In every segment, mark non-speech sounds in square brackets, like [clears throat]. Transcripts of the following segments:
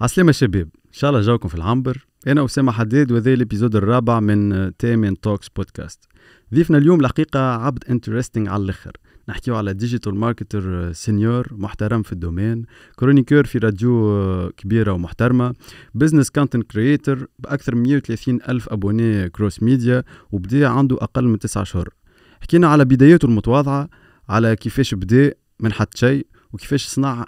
عسلامة شباب ان شاء الله جاوكم في العنبر انا اسامه حداد وهذا الابيزود الرابع من تامن توكس بودكاست ضيفنا اليوم الحقيقه عبد انترستينغ على الاخر نحكيو على ديجيتال ماركتر سينيور محترم في الدومين كرونيكور في راديو كبيره ومحترمه بزنس كونتنت كرييتر باكثر من 130 الف ابوني كروس ميديا وبدا عنده اقل من 9 شهور حكينا على بداياته المتواضعه على كيفاش بدا من حتى شيء وكيفاش صنع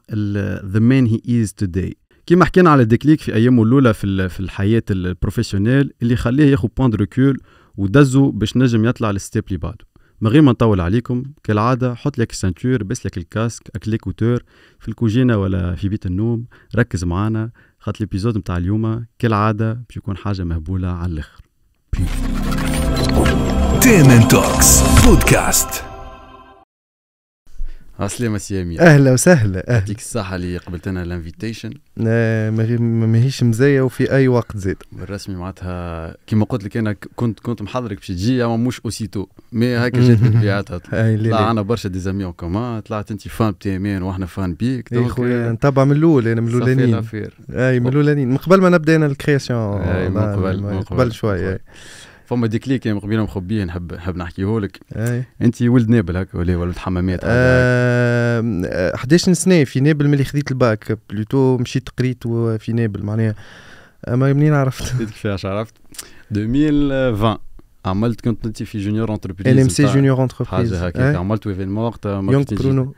ذا مان هي از توداي كيما حكينا على ديكليك في ايامه الاولى في في الحياه البروفيسيونيل اللي خليه ياخذ بوان ريكول ودزو باش نجم يطلع للستيب اللي بعده من غير ما نطول عليكم كالعادة حط لك السنتور بس لك الكاسك اك ليكوتور في الكوجينة ولا في بيت النوم ركز معانا خاطر الابيزود نتاع اليوم كالعادة باش يكون حاجة مهبولة على الاخر تيمن توكس بودكاست عسلامة سي امين اهلا وسهلا اهلا يعطيك الصحة اللي قبلت انا الانفيتيشن ماهيش مزية وفي اي وقت زاد بالرسمي معناتها كيما قلت لك انا كنت كنت محضرك باش تجي اما مش اوسيتو مي هكا جات بطبيعتها [laughs] طلعنا برشا ديزامي اون كومان طلعت انت فان بتي امين واحنا فان بيك اي خويا euh، نتبع من الاول انا من الاولانيين اي من oh. الاولانيين من قبل ما نبدا انا الكرياسيون نعم، نعم، من قبل من قبل شوية فما ديكليك ليك يعني قبيله مخبيه نحب نحب نحكيه لك انت ولد نابل هكا ولا ولد حمامات أه 11 سنه في نابل ملي خذيت الباك بلوتو مشيت قريت في نابل معناها اما منين عرفت؟ [laughs] كيفاش عرفت؟ 2020 عملت كنت انت في جونيور انتربريز ال ام سي جونيور انتربريز حاجه هكاك عملت ايفينمون وقتها يونغ برونو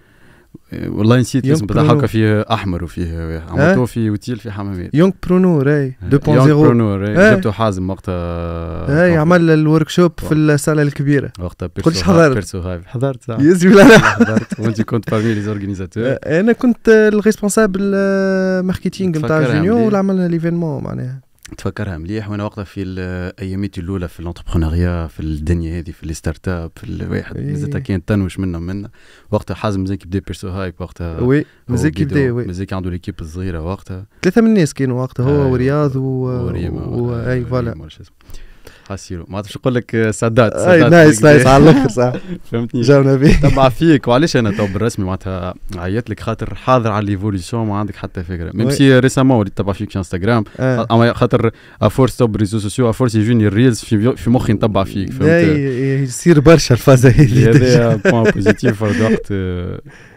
إيه، والله نسيت اسم بتاع هكا فيه احمر وفيه عملتوه في اوتيل في حمامات يونغ برونور اي 2.0 يونغ برونور اي جبته حازم وقتها اي عمل الورك شوب في الصاله الكبيره وقتها بيرسو حضرت بيرسو هايب حضرت آه. يزي ولا [laughs] حضرت وانت كنت بارمي لي زورغنيزاتور انا كنت الريسبونسابل ماركتينغ نتاع جونيور والعمل عملنا ليفينمون معناها تفكرها مليح وانا وقتها في اياميتي الاولى في الانتربرونيا في الدنيا هذه في الستارت اب في الواحد إيه. مازالت كان تنوش منا منا وقتها حازم مازال بدا بيرسو هايب وقتها وي مازال بدا وي كان عنده ليكيب الصغيره وقتها ثلاثه من الناس كانوا وقتها هو آه ورياض و... وريما و... اي فوالا حاسيرو ما عرفتش نقول لك آه، سادات اي نايس نايس على الاخر صح [laughs] فهمتني جاونا به تبع فيك وعلاش انا تو بالرسمي معناتها عيطت لك خاطر حاضر على ليفوليسيون ما عندك حتى فكره ميم سي ريسامون وليت تبع فيك انستغرام آه. اما خاطر افورس تو بريزو سوسيو افورس يجوني الريلز في, في مخي نتبع فيك فهمت يصير برشا الفازه هذه هذا بوان بوزيتيف الوقت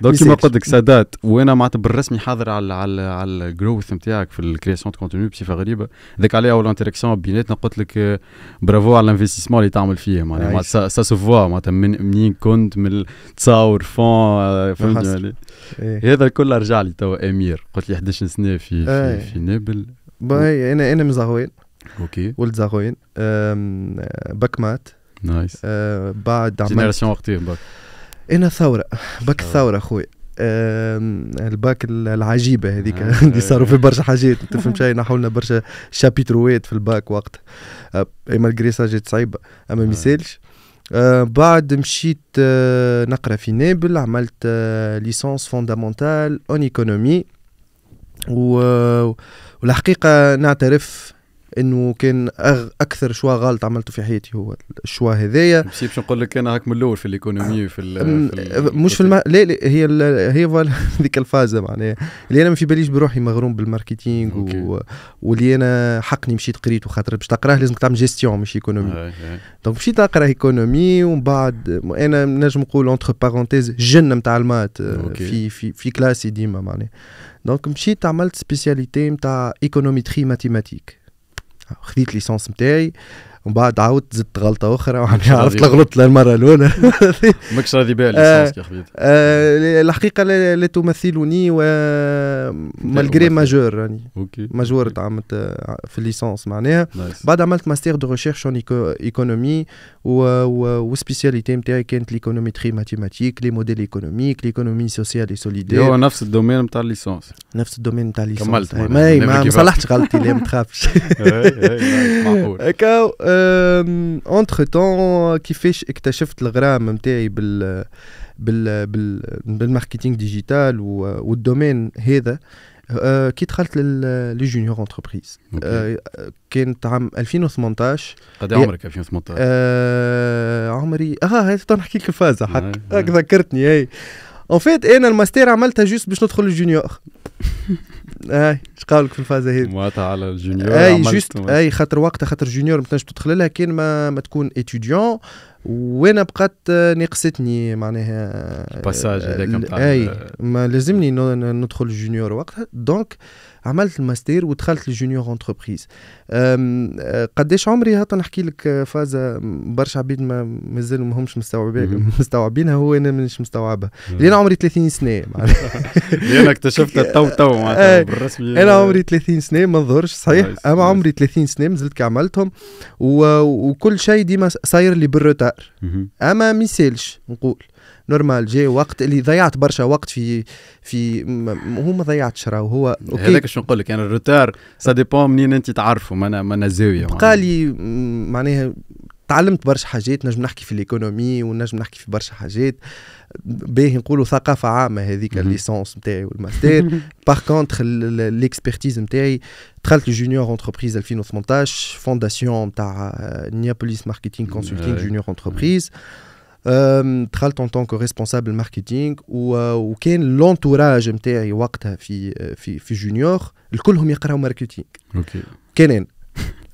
دونك كيما قلت لك سادات وانا معناتها بالرسمي حاضر على على على الجروث نتاعك في الكرياسيون دو كونتوني بصفه غريبه ذاك عليها اول انتراكسيون بيناتنا قلت لك برافو على الانفستيسمون اللي تعمل فيه معناها سا سو فوا معناتها منين كنت من تصاور فون فهمت هذا الكل رجع لي توا امير قلت لي 11 سنه في في, في نابل باهي انا انا من زغوين اوكي ولد زغوين باك مات نايس بعد عملت جينيراسيون وقتها باك انا ثوره باك ثوره خويا الباك العجيبه هذيك آه. [laughs] اللي صاروا في برشا حاجات ما تفهمش نحوا لنا برشا شابيتروات في الباك وقت اي مالغري سا جات صعيبه اما آه. ما يسالش بعد مشيت آه، نقرا في نابل عملت ليسونس فوندامونتال اون ايكونومي و والحقيقه نعترف انه كان أغ... اكثر شوا غلط عملته في حياتي هو الشوا هذايا نسيت باش نقول لك انا هاك من الاول في الايكونومي آه، في, ال... في ال... مش في الم... لا, لا هي ال... هي [laughs] ذيك الفازه معناها اللي انا ما في باليش بروحي مغروم بالماركتينغ و... واللي انا حقني مشيت قريته خاطر باش تقراه لازمك تعمل جيستيون مش ايكونومي دونك مشيت نقرا ايكونومي ومن بعد انا نجم نقول اونتر بارونتيز جن نتاع المات آه، في في في كلاسي ديما معناها دونك مشيت عملت سبيسياليتي نتاع ايكونومتري ماتيماتيك خديت ليسونس نتاعي ومن بعد عاودت زدت غلطه اخرى عرفت غلطت للمره الاولى ماكش راضي بها ليسونس يا حبيبي الحقيقه لا تمثلني و مالغري ماجور راني يعني ماجور تعمت آه، في الليسونس معناها بعد عملت ماستير دو ريشيرش اون ايكونومي وسبيسياليتي نتاعي كانت ليكونوميتري ماتيماتيك لي موديل ايكونوميك ليكونومي سوسيال اي سوليدير هو نفس الدومين نتاع الليسونس نفس الدومين نتاع الليسونس كملت ما صلحتش غلطتي لا ما تخافش [laughs] معقول [laughs] اونتر تون كيفاش اكتشفت الغرام نتاعي بال بال بال بالماركتينغ ديجيتال والدومين هذا أه كي دخلت لي جونيور انتربريز أه كانت عام 2018 قد عمرك 2018 أه عمري اه تو نحكي لك الفازه حتى نعم. ذكرتني اي اون فيت انا الماستير عملتها جوست باش ندخل الجونيور [laughs] آه، اي قالك في الفازه هذه مواطعه على الجونيور اي جوست اي خاطر وقتها خاطر جونيور ما تنجمش تدخل لها كان ما, ما تكون اتيديون وانا بقات آه، ناقصتني معناها الباساج هذاك آه، اي ما لازمني ندخل جونيور وقتها دونك آه عملت الماستير ودخلت الجونيور انتربريز أه، قداش عمري هات نحكي لك أه، فازة برشا عبيد ما مازالوا ماهمش مستوعبين مستوعبينها هو انا مانيش مستوعبها لان عمري 30 سنه [laughs] انا اكتشفتها تو [laughs] أه، تو بالرسمي انا عمري 30 سنه ما نظهرش صحيح اما عمري 30 سنه مازلت عملتهم وكل شيء ديما صاير لي بالروتار اما ما يسالش نقول نورمال جاي وقت اللي ضيعت برشا وقت في في هو ما ضيعتش راهو هو اوكي هذاك شنو نقول لك يعني الروتار سا ديبون منين انت تعرفوا من من زاويه بقى لي معناها تعلمت برشا حاجات نجم نحكي في الايكونومي ونجم نحكي في برشا حاجات باهي نقولوا ثقافه عامه هذيك الليسونس نتاعي والماستر باغ [laughs] كونتخ ليكسبرتيز نتاعي دخلت جونيور انتربريز 2018 فونداسيون نتاع نيابوليس ماركتينغ كونسلتينغ جونيور انتربريز دخلت ان تونك ريسبونسابل ماركتينغ وكان لونتوراج نتاعي وقتها في في في جونيور الكلهم يقراو ماركتينغ اوكي كان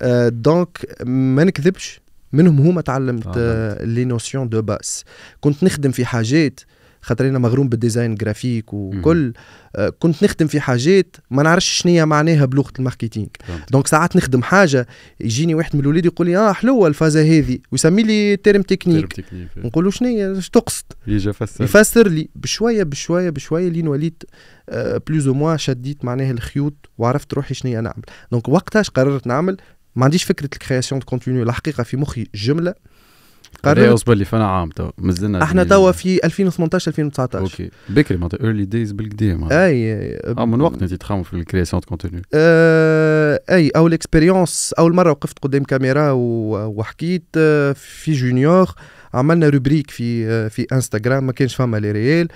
انا دونك ما نكذبش منهم هما تعلمت لي نوسيون دو باس كنت نخدم في حاجات آه خاطر انا مغروم بالديزاين جرافيك وكل آه كنت نخدم في حاجات ما نعرفش شنو معناها بلغه الماركتينغ دونك ساعات نخدم حاجه يجيني واحد من الوليد يقول لي اه حلوه الفازه هذه ويسمي لي تيرم تكنيك نقول له شنو اش تقصد يجي يفسر يفسر لي بشويه بشويه بشويه لين وليت آه بلوز او موا شديت معناها الخيوط وعرفت روحي شنو نعمل دونك وقتاش قررت نعمل ما عنديش فكره الكرياسيون دو كونتينيو الحقيقه في مخي جمله قررت اصبر لي فانا عام تو مازلنا احنا توا في 2018 2019 اوكي بكري معناتها ايرلي دايز بالكدا معناتها اي اه من وقت انت تخمم في الكرياسيون آه، كونتوني اي او الاكسبيريونس اول مره وقفت قدام كاميرا وحكيت آه، في جونيور عملنا روبريك في آه، في انستغرام ما كانش فما لي ريال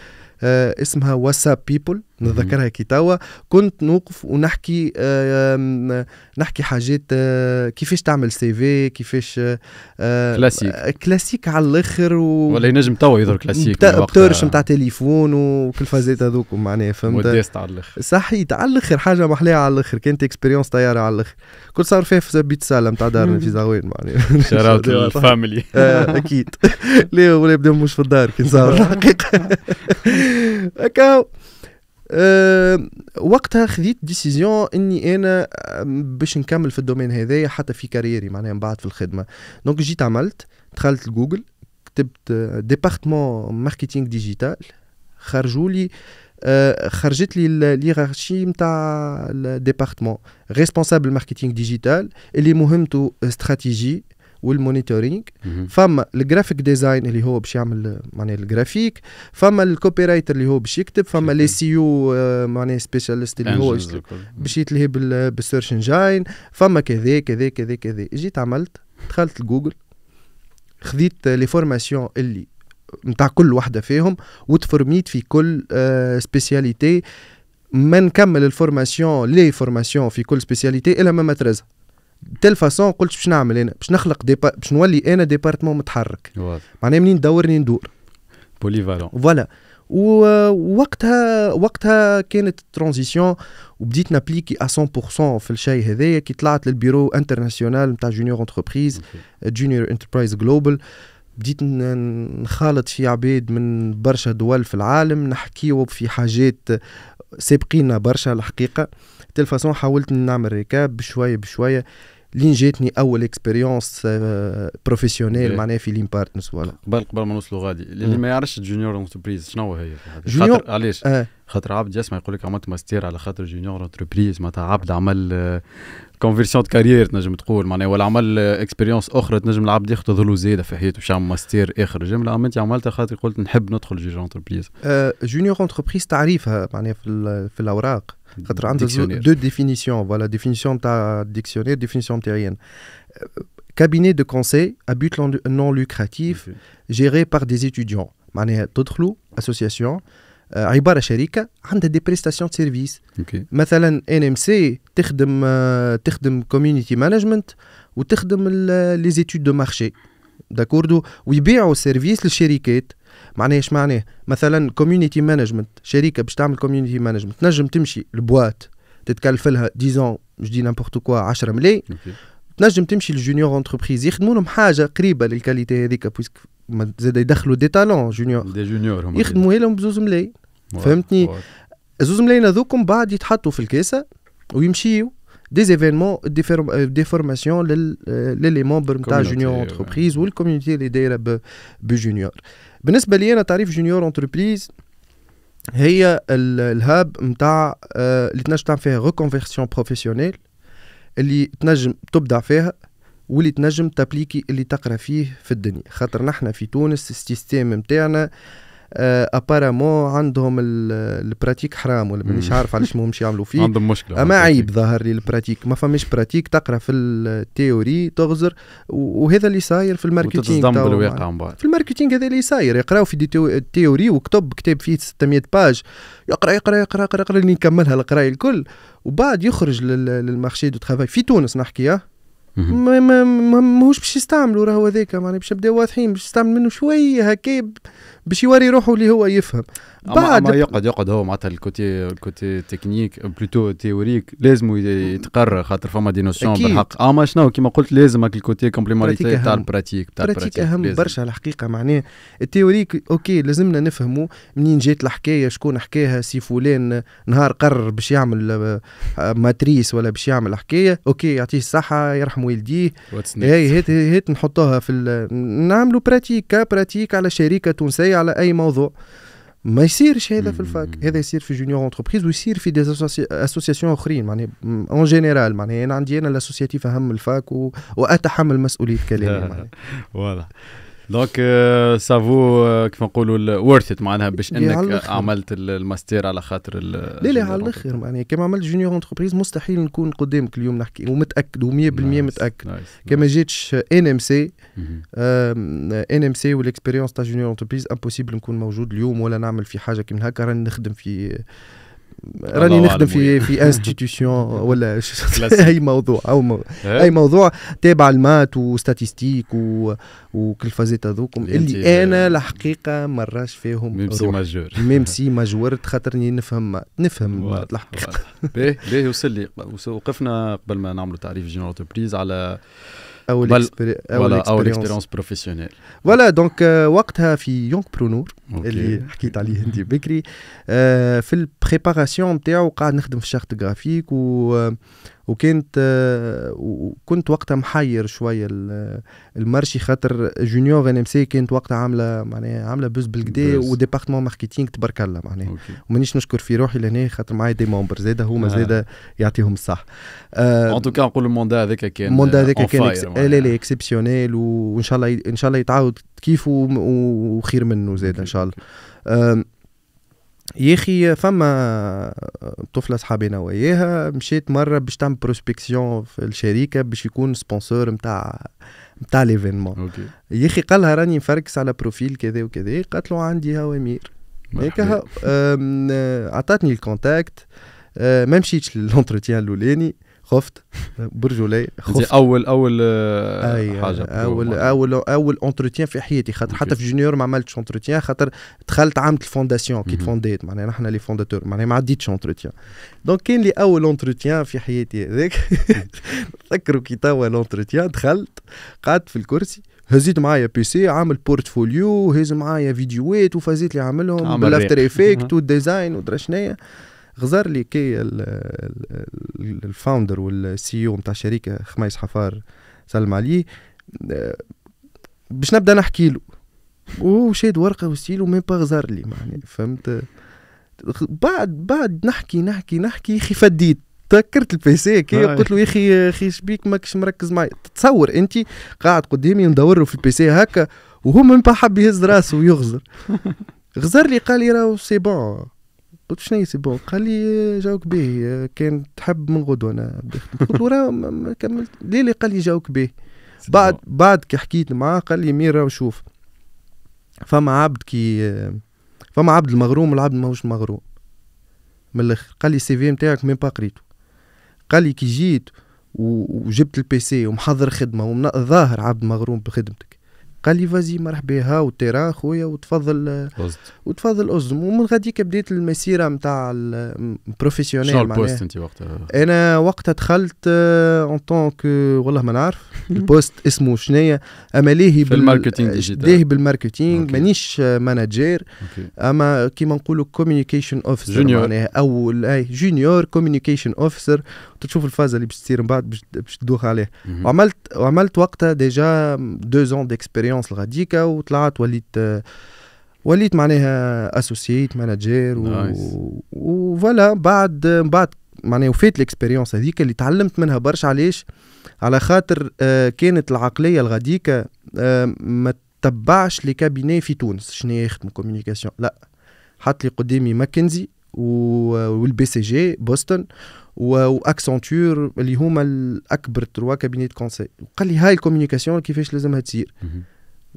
اسمها واتساب بيبول نتذكرها كي توا كنت نوقف ونحكي نحكي حاجات آه، كيفاش تعمل سي في كيفاش كلاسيك آه، كلاسيك آه، على الاخر و... ولا ينجم توا يظهر كلاسيك بتورش نتاع تليفون وكل فازات هذوك معناها فهمت وديست على الاخر صحيت على الاخر حاجه محلاها على الاخر كانت اكسبيريونس طياره على الاخر كنت صار فيها في بيت ساله نتاع دارنا [laughs] في زاوين معناها [laughs] شراوت الفاميلي اكيد [laughs] لا ولا يبدا مش في الدار كي نصور الحقيقه أه وقتها خذيت ديسيزيون اني انا باش نكمل في الدومين هذايا حتى في كاريري معناها من بعد في الخدمه دونك جيت عملت دخلت لجوجل كتبت ديبارتمون ماركتينغ ديجيتال خرجوا لي أه، خرجت لي الهيرارشي نتاع الديبارتمون ريسبونسابل ماركتينغ ديجيتال اللي مهمته استراتيجي والمونيتورينج فما الجرافيك ديزاين اللي هو باش يعمل معناها الجرافيك فما الكوبي رايتر اللي هو باش يكتب فما لي سي يو معناها سبيشاليست اللي هو باش يتلهي بالسيرش انجاين فما كذا كذا كذا كذا جيت عملت دخلت لجوجل خذيت لي فورماسيون اللي نتاع كل وحده فيهم وتفرميت في كل سبيسياليتي ما نكمل الفورماسيون لي فورماسيون في كل سبيسياليتي الا ما ماتريزا فاسون قلت باش نعمل انا باش نخلق باش نولي انا ديبارتمون متحرك معناها منين دورني ندور بوليفالون فوالا ووقتها وقتها كانت ترانزيسيون وبديت نابليكي 100% في الشيء هذايا كي طلعت للبيرو انترناسيونال نتاع جونيور انتربريز جونيور انتربرايز جلوبال بديت نخالط في عباد من برشا دول في العالم نحكيو في حاجات سابقينا برشا الحقيقه تلفاسون حاولت نعمل ركاب بشويه بشويه لين جاتني اول اكسبيريونس آه، إيه. بروفيسيونيل معناها في لين بارتنرز ولا قبل قبل ما نوصلوا غادي اللي ما يعرفش جونيور انتربريز شنو هي جونيور علاش آه. خاطر عبد يسمع يقول لك عملت ماستير على خاطر جونيور انتربريز معناتها عبد عمل كونفيرسيون آه، كارير تنجم تقول معناها ولا عمل اكسبيريونس اخرى تنجم العبد ياخذ له زياده في حياته باش يعمل ماستير اخر جمله انت عملتها خاطر قلت نحب ندخل جونيور انتربريز جونيور انتربريز تعريفها معناها في الاوراق Deux définitions. Voilà définition de ta dictionnaire, définition terrienne. Euh, cabinet de conseil à but non lucratif, géré par des étudiants. Manière d'autre association. Euh, Aibar la chérie, a des prestations de services. Mettez NMC. T'as de community management ou t'as les études de marché. D'accord oui bien y service les services de معناه ايش معناه مثلا كوميونيتي مانجمنت شركه باش تعمل كوميونيتي مانجمنت تنجم تمشي لبوات تتكلف لها 10 مش دي نامبورت كوا 10 ملاي تنجم تمشي للجونيور انتربريز يخدموا لهم حاجه قريبه للكاليتي هذيك بويسك زاد يدخلوا دي تالون جونيور دي جونيور هما يخدموا لهم بزوز ملي فهمتني زوز ملايين هذوكم بعد يتحطوا في الكيسه ويمشيوا des دي فورماسيون euh، formations لي ممبر نتاع جونيور انتربريز والكوميونيتي اللي دايره بجونيور بالنسبه لي انا تعريف جونيور انتربريز هي الهاب نتاع آه، اللي تنجم تعمل فيها ريكونفيرسيون بروفيسيونيل اللي تنجم تبدع فيها واللي تنجم تابليكي اللي تقرا فيه في الدنيا خاطر نحنا في تونس السيستيم نتاعنا ابارامون آه، عندهم البراتيك حرام ولا مانيش عارف علاش ماهمش يعملوا فيه عندهم مشكله اما عيب ظهر لي البراتيك ما فماش براتيك تقرا في التيوري تغزر وهذا اللي صاير في الماركتينغ وتتصدم بالواقع من بعد في الماركتينغ هذا اللي صاير يقراو في التيوري وكتب كتاب فيه 600 باج يقرا يقرا يقرا يقرا, يقرأ لين يكملها القرايه الكل وبعد يخرج للمارشي دو ترافاي في تونس نحكي ما ما ماهوش باش يستعملوا راهو هذاك معناها باش نبداو واضحين باش يستعمل منه شويه هكا باش يوري روحه اللي هو يفهم بعد أما يقعد يقعد هو معناتها الكوتي الكوتي تكنيك بلوتو تيوريك لازم يتقرر خاطر فما دي نوسيون بالحق اما شنو كيما قلت لازم الكوتي كومبليماريتي تاع البراتيك تاع البراتيك اهم برشا الحقيقه معناه التيوريك اوكي لازمنا نفهموا منين جات الحكايه شكون حكاها سي فلان نهار قرر باش يعمل آه، ماتريس ولا باش يعمل حكايه اوكي يعطيه الصحه يرحم والديه هي هات, هات نحطوها في نعملوا براتيك براتيك على شركه تونسيه شيء على اي موضوع ما يصيرش هذا في الفاك هذا يصير في جونيور انتربريز ويصير في دي اسوسياسيون اخرين معني اون جينيرال معني انا عندي انا الاسوسياتيف اهم الفاك و... واتحمل مسؤوليه كلامي معني واضح دونك سافو euh, euh, كيف نقولوا ورث ات معناها باش انك عملت الماستير على خاطر لا لا على الاخر معناها كما عملت جونيور انتربريز مستحيل نكون قدامك اليوم نحكي ومتاكد و100% متاكد كما جيتش ان ام سي ان ام سي والاكسبيريونس تاع جونيور انتربريز امبوسيبل نكون موجود اليوم ولا نعمل في حاجه كيما هكا راني نخدم في راني نخدم في في انستيتيوشن [laughs] ولا [laughs] اي موضوع او إيه؟ اي موضوع تابع المات وستاتيستيك وكل وكلفازات هذوكم اللي انا الحقيقه مراش فيهم ميم سي ماجور [laughs] ميم سي ماجور خاطرني نفهم مات. نفهم مات الحقيقه باهي باهي وصل لي وقفنا قبل ما نعملوا تعريف جينيرال اونتربريز على او بل او بروفيسيونيل فوالا دونك وقتها في يونغ برونور اللي حكيت عليه انت بكري آه، في البريباراسيون نتاعو قاعد نخدم في الشارت جرافيك و وكانت وكنت وقتها محير شويه المرشي خاطر جونيور ان ام سي كانت وقتها عامله معناها عامله بوز بالكدا وديبارتمون ماركتينغ تبارك الله معناها ومانيش نشكر في روحي لهنا خاطر معايا دي ممبر زاده هما آه. زاده يعطيهم الصح ان توكا نقول الموندا هذاك كان الموندا هذاك كان لا لا اكسبسيونيل وان شاء الله ان شاء الله يتعاود كيف وخير منه زاده ان شاء الله يا اخي فما طفله صحابينا وياها مشيت مره باش تعمل بروسبكسيون في الشركه باش يكون سبونسور نتاع نتاع ليفينمون يا اخي قال لها راني نفركس على بروفيل كذا وكذا قالت له عندي هوامير هيك عطاتني الكونتاكت أه، ما مشيتش للونتروتيان الاولاني خفت برجولي خفت اول اول آه، حاجه اول اول اول اونتروتيان في حياتي خاطر حتى في جونيور ما عملتش اونتروتيان خاطر دخلت عملت الفونداسيون كي تفونديت mhm. معناها نحن لي فونداتور معناها ما عديتش اونتروتيان دونك كان لي اول اونتروتيان في حياتي هذاك تذكروا [laughs] كي توا الاونتروتيان دخلت قعدت في الكرسي هزيت معايا بي سي عامل بورتفوليو هز معايا فيديوهات وفازيت لي عاملهم بالافتر افكت والديزاين ودرا شنيا غزر لي كي الفاوندر والسي او نتاع الشركه خميس حفار سلم عليه آه، باش نبدا نحكي له وشاد ورقه وستيلو ميم با غزر لي معني فهمت بعد بعد نحكي نحكي نحكي خي فديت تذكرت البيسي كي آه. قلت له يا اخي يا اخي شبيك ماكش مركز معايا تصور انت قاعد قدامي ندور في البيسي هكا وهو من حب يهز راسه ويغزر [laughs] غزر لي قال لي راهو سي بون قلت شنو هي سي بون قال لي جاوك به كان تحب من غدوه انا قلت له راه ما كملت اللي قال لي جاوك به بعد بعد كي حكيت معاه قال لي ميرا وشوف فما عبد كي فما عبد المغروم والعبد ماهوش مغروم من الاخر قال لي السي في نتاعك ميم با قريته قال لي كي جيت وجبت البي سي ومحضر خدمه وظاهر عبد مغروم بخدمتك قال لي فازي مرحبا ها وتيرا خويا وتفضل أزد. وتفضل أزم ومن غادي بديت المسيره نتاع البروفيسيونيل شنو البوست انت وقتها؟ انا وقتها دخلت اون آه، طونك والله ما نعرف [laughs] البوست اسمه شنيا اما ليه في الماركتينغ آه، ليه بالماركتينغ مانيش مانجير آه، اما كيما نقولوا كوميونيكيشن اوفيسر معناها او جونيور كوميونيكيشن اوفيسر تشوف الفازه اللي باش تصير من بعد باش تدوخ عليه وعملت وعملت وقتها ديجا دو زون ديكسبيريونس لغاديكا وطلعت وليت وليت معناها اسوسييت مانجير وفوالا بعد بعد معناها وفات ليكسبيريونس هذيك اللي تعلمت منها برشا علاش على خاطر آه، كانت العقليه الغاديكا آه، ما تبعش لي كابيني في تونس شنو يخدموا كوميونيكاسيون لا حط لي قدامي ماكنزي والبي سي جي بوسطن واكسنتور اللي هما الاكبر تروا كابينيت كونسي وقال لي هاي الكوميونيكاسيون كيفاش لازمها تصير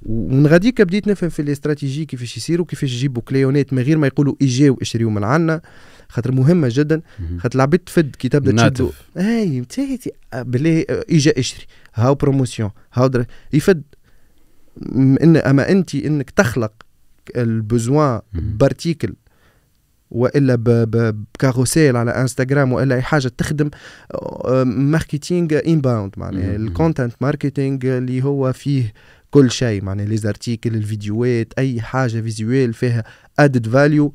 ومن غاديك بديت نفهم في الاستراتيجي كيفاش يصيروا كيفاش يجيبوا كليونات من غير ما يقولوا اجاو اشريوا من عنا خاطر مهمه جدا خاطر العباد تفد كي تبدا تشدوا تيتي آه، بالله ايجا اشري هاو بروموسيون هاو در... يفد إن اما انت انك تخلق البزوان بارتيكل والا بكاروسيل على انستغرام والا اي حاجه تخدم ماركتينغ آه، انباوند معناها الكونتنت ماركتينغ اللي هو فيه كل شيء معناها لي زارتيكل الفيديوهات اي حاجه فيزيويل فيها ادد فاليو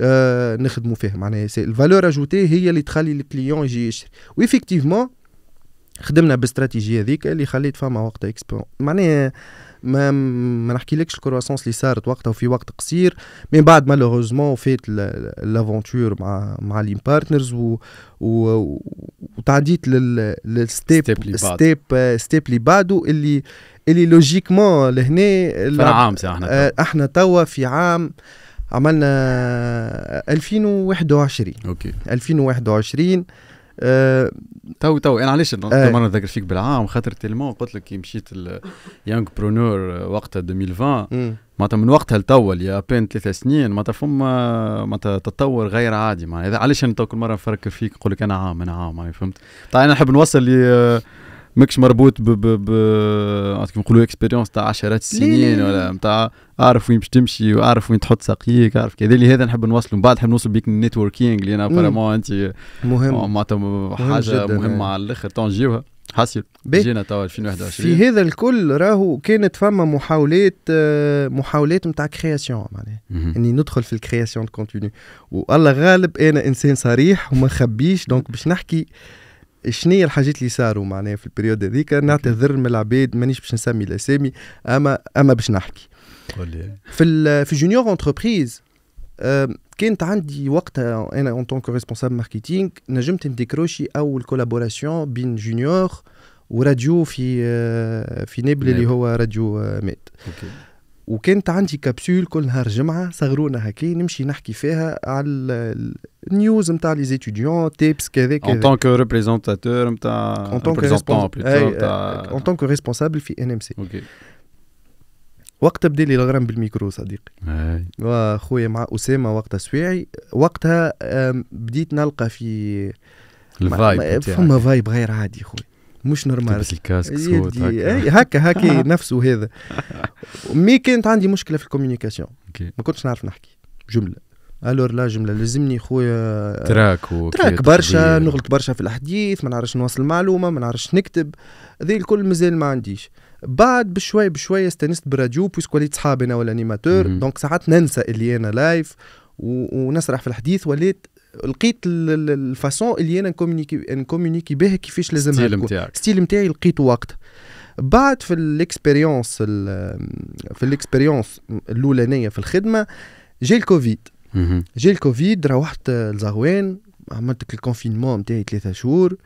آه نخدموا فيها معناها الفالور اجوتي هي اللي تخلي الكليون يجي يشري ويفيكتيفمون خدمنا بالاستراتيجيه هذيك اللي خليت فما وقت اكسبو معناها ما ما نحكيلكش الكرواسونس اللي صارت وقتها وفي وقت قصير من بعد مالوغوزمون فات لافونتور مع مع ليم بارتنرز و, وتعديت للستيب ستيب ستيب اللي بعده اللي اللي لوجيكمون لهنا عام احنا آه، احنا توا في عام عملنا 2021 اوكي 2021 أه تو تو انا علاش ما نذكر فيك بالعام خاطر تيلمون قلت لك كي مشيت يانغ برونور آه، وقتها 2020 معناتها من وقتها لتوا يا بين ثلاثة سنين معناتها فما معناتها تطور غير عادي معناتها علاش انا تو كل مره نفكر فيك نقول لك انا عام انا عام فهمت طيب انا نحب نوصل ل آه، ماكش مربوط ب ب ب نقولوا اكسبيريونس تاع عشرات السنين ولا نتاع اعرف وين باش تمشي واعرف وين تحط ساقيك اعرف كذا اللي هذا نحب نوصل من بعد نحب نوصل بيك النيتوركينغ اللي انا ابارمون انت مهم آه، معناتها حاجه يعني. مهمه على الاخر نجيبها حاصل جينا توا 2021 في هذا الكل راهو كانت فما محاولات آه، محاولات نتاع كرياسيون معناها اني ندخل في الكرياسيون دو كونتوني والله غالب انا انسان صريح وما نخبيش دونك باش نحكي شنو هي الحاجات اللي صاروا معناها في البريود هذيك نعتذر من العباد مانيش باش نسمي الاسامي اما اما باش نحكي في في جونيور انتربريز كانت عندي وقتها انا اون تونك ريسبونسابل ماركتينغ نجمت نديكروشي اول كولابوراسيون بين جونيور وراديو في آه، في نابل اللي هو راديو آه، ميت أوكي. وكانت عندي كبسول كل نهار جمعه صغرونا هكا نمشي نحكي فيها على النيوز نتاع لي زيتيديون تيبس كذا كذا ان تونك ريبريزونتاتور نتاع ان تونك ان تونك ريسبونسابل في ان ام سي وقت بدا لي الغرام بالميكرو صديقي واخويا مع اسامه وقتها سويعي وقتها بديت نلقى في الفايب فما فايب غير عادي خويا مش نورمال تلبس الكاسك سكوت هكا هكا [laughs] نفسه هذا مي كانت عندي مشكله في الكوميونيكاسيون ما كنتش نعرف نحكي جمله الور لا جمله لازمني خويا تراك تراك برشا نغلط برشا في الحديث ما نعرفش نوصل معلومه ما نعرفش نكتب ذي الكل مازال ما عنديش بعد بشوي بشوي استانست براديو بويسكو وليت صحابي انا والانيماتور دونك ساعات ننسى اللي انا لايف ونسرح في الحديث وليت لقيت الفاسون اللي انا نكومونيكي نكومونيكي بها كيفاش لازم ستيل نتاعي ستيل نتاعي لقيته وقتها بعد في الاكسبيريونس في الاكسبيريونس الاولانيه في الخدمه جا الكوفيد جا الكوفيد روحت لزغوان عملت الكونفينمون نتاعي ثلاثة شهور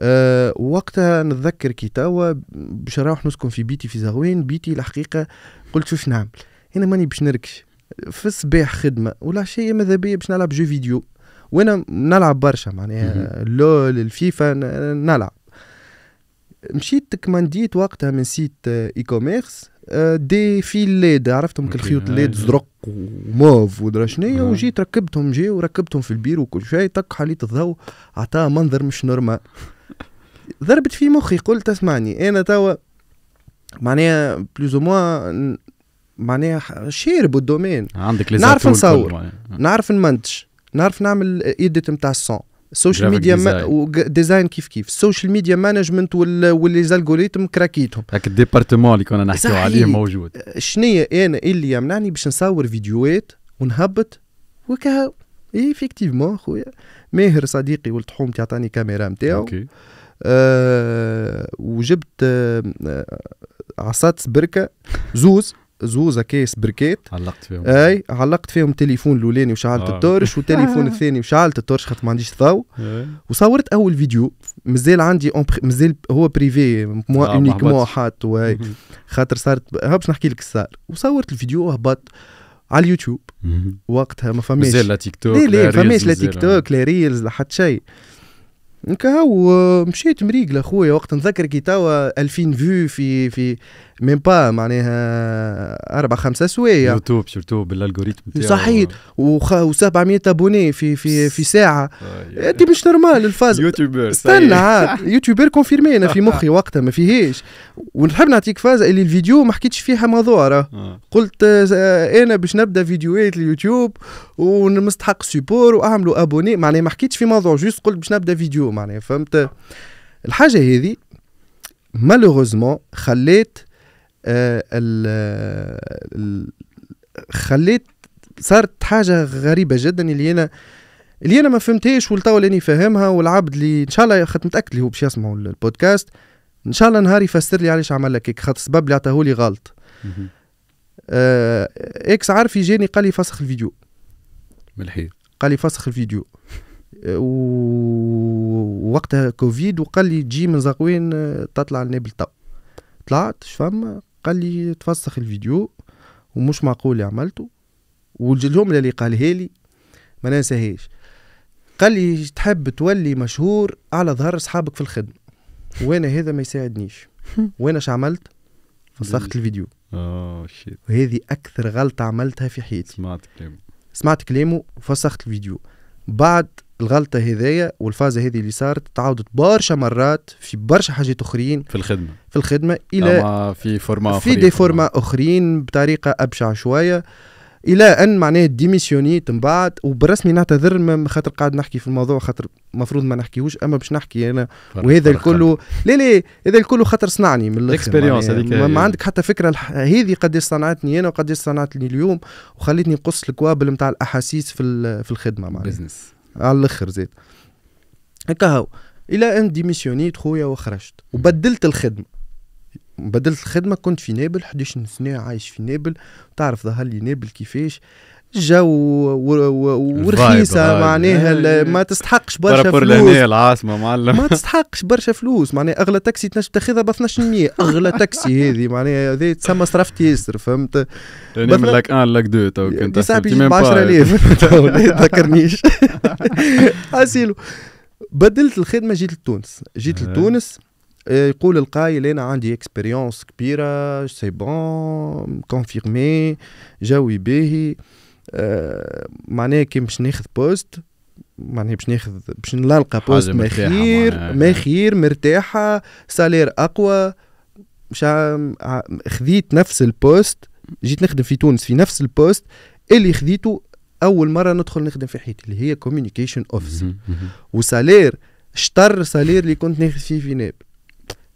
أه وقتها نتذكر كي توا باش نروح نسكن في بيتي في زغوان بيتي الحقيقه قلت شو نعمل انا ماني باش نركش في الصباح خدمه ولا شيء ماذا بيا باش نلعب جو فيديو وانا نلعب برشا معناها اللول الفيفا نلعب مشيت كمانديت وقتها من سيت اي كوميرس آه، دي فيل ليد عرفتهم كالخيوط ليد زرق وموف ودرا شنيا وجيت ركبتهم جي وركبتهم في البير وكل شيء طق حليت الضوء عطاه منظر مش نورمال ضربت في مخي قلت اسمعني انا توا معناها بلوز معناها شارب الدومين عندك نعرف نصور نعرف نمنتج نعرف نعمل ايديت نتاع الصون السوشيال ميديا ديزاين وديزاين كيف كيف السوشيال ميديا مانجمنت وال... والليزالغوريتم كراكيتهم هاك الديبارتمون اللي كنا نحكيو عليه موجود شنية انا اللي يمنعني باش نصور فيديوهات ونهبط اي ايفيكتيفمون خويا ماهر صديقي ولد تعطاني كاميرا نتاعو okay. آه وجبت آه عصات سبركه زوز زوزة كيس بركات علقت فيهم اي علقت فيهم تليفون الاولاني وشعلت آه. التورش [laughs] والتليفون الثاني وشعلت التورش خاطر ما عنديش ضوء إيه. وصورت اول فيديو مازال عندي مازال هو بريفي مو آه مو حاط خاطر صارت باش نحكي لك الصار وصورت الفيديو وهبط على اليوتيوب وقتها ما فماش مازال لا تيك توك لا فماش لا تيك توك لا ريلز لا حتى شيء هاو مشيت مريقلة لاخويا وقت نذكر كي توا 2000 فيو في في ميم با معناها اربع خمسة سوايع يوتيوب سورتو بالالغوريتم صحيت و700 ابوني في في في ساعه آه، انت مش نورمال الفاز يوتيوبر استنى عاد يوتيوبر كونفيرمي انا في مخي وقتها ما فيهاش ونحب نعطيك فاز اللي الفيديو ما حكيتش فيها موضوع راه قلت آه، انا باش نبدا فيديوهات اليوتيوب ونستحق سيبور واعملوا ابوني معناها ما حكيتش في موضوع جوست قلت باش نبدا فيديو معناها فهمت الحاجه هذه مالوغوزمون خلات آه، خليت صارت حاجه غريبه جدا اللي انا اللي انا ما فهمتهاش ولتو اللي فاهمها والعبد اللي ان شاء الله خاطر متاكد اللي هو باش يسمعوا البودكاست ان شاء الله نهار يفسر لي علاش عمل لك هيك خاطر السبب اللي عطاه لي غلط آه اكس عارفي جاني قال لي فسخ الفيديو ملحي قال لي فسخ الفيديو آه، ووقتها كوفيد وقال لي تجي من زقوين آه، تطلع لنابل تو طلعت شفم قال لي تفسخ الفيديو ومش معقول اللي عملته والجمله اللي قالها لي ما ننساهاش قال لي تحب تولي مشهور على ظهر اصحابك في الخدمه وانا هذا ما يساعدنيش [laughs] وانا اش عملت فسخت الفيديو اه وهذه اكثر غلطه عملتها في حياتي سمعت كلامه سمعت كلامه وفسخت الفيديو بعد الغلطه هذيا والفازه هذه اللي صارت تعاودت برشا مرات في برشا حاجات اخرين في الخدمه في الخدمه الى في فورما في دي فورما اخرين بطريقه ابشع شويه الى ان معناها ديميسيونيت من بعد وبرسمي نعتذر خاطر قاعد نحكي في الموضوع خاطر المفروض ما نحكيهوش اما باش نحكي انا وهذا الكل لا لا هذا الكل خاطر صنعني من الاكسبيريونس هذيك ما عندك حتى فكره هذه قد صنعتني انا وقد صنعتني اليوم وخلتني نقص الكوابل نتاع الاحاسيس في في الخدمه معناها على الاخر زيد هكا هو الى ان ديميسيونيت خويا وخرجت وبدلت الخدمه بدلت الخدمه كنت في نابل 11 سنه عايش في نابل تعرف ظهر لي نابل كيفاش جو ورخيصه معناها إيه، إيه. ما تستحقش برشا فلوس العاصمه معلم ما تستحقش برشا فلوس معناها اغلى تاكسي تنجم تاخذها ب 1200 اغلى تاكسي هذه معناها هذه تسمى صرفت ياسر فهمت يعني من لك ان لك دو تو كنت صاحبي ب 10000 [laughs] ما تذكرنيش [laughs] اسيلو بدلت الخدمه جيت لتونس جيت إيه. لتونس آه، يقول القايل انا عندي اكسبيريونس كبيره سي بون كونفيرمي جوي باهي آه، معناها كي باش ناخذ بوست معناها باش ناخذ باش نلقى بوست ما خير ما خير مرتاحه سالير اقوى مش خذيت نفس البوست جيت نخدم في تونس في نفس البوست اللي خذيته اول مره ندخل نخدم في حياتي اللي هي كوميونيكيشن اوفيس وسالير شطر سالير اللي كنت ناخذ فيه في ناب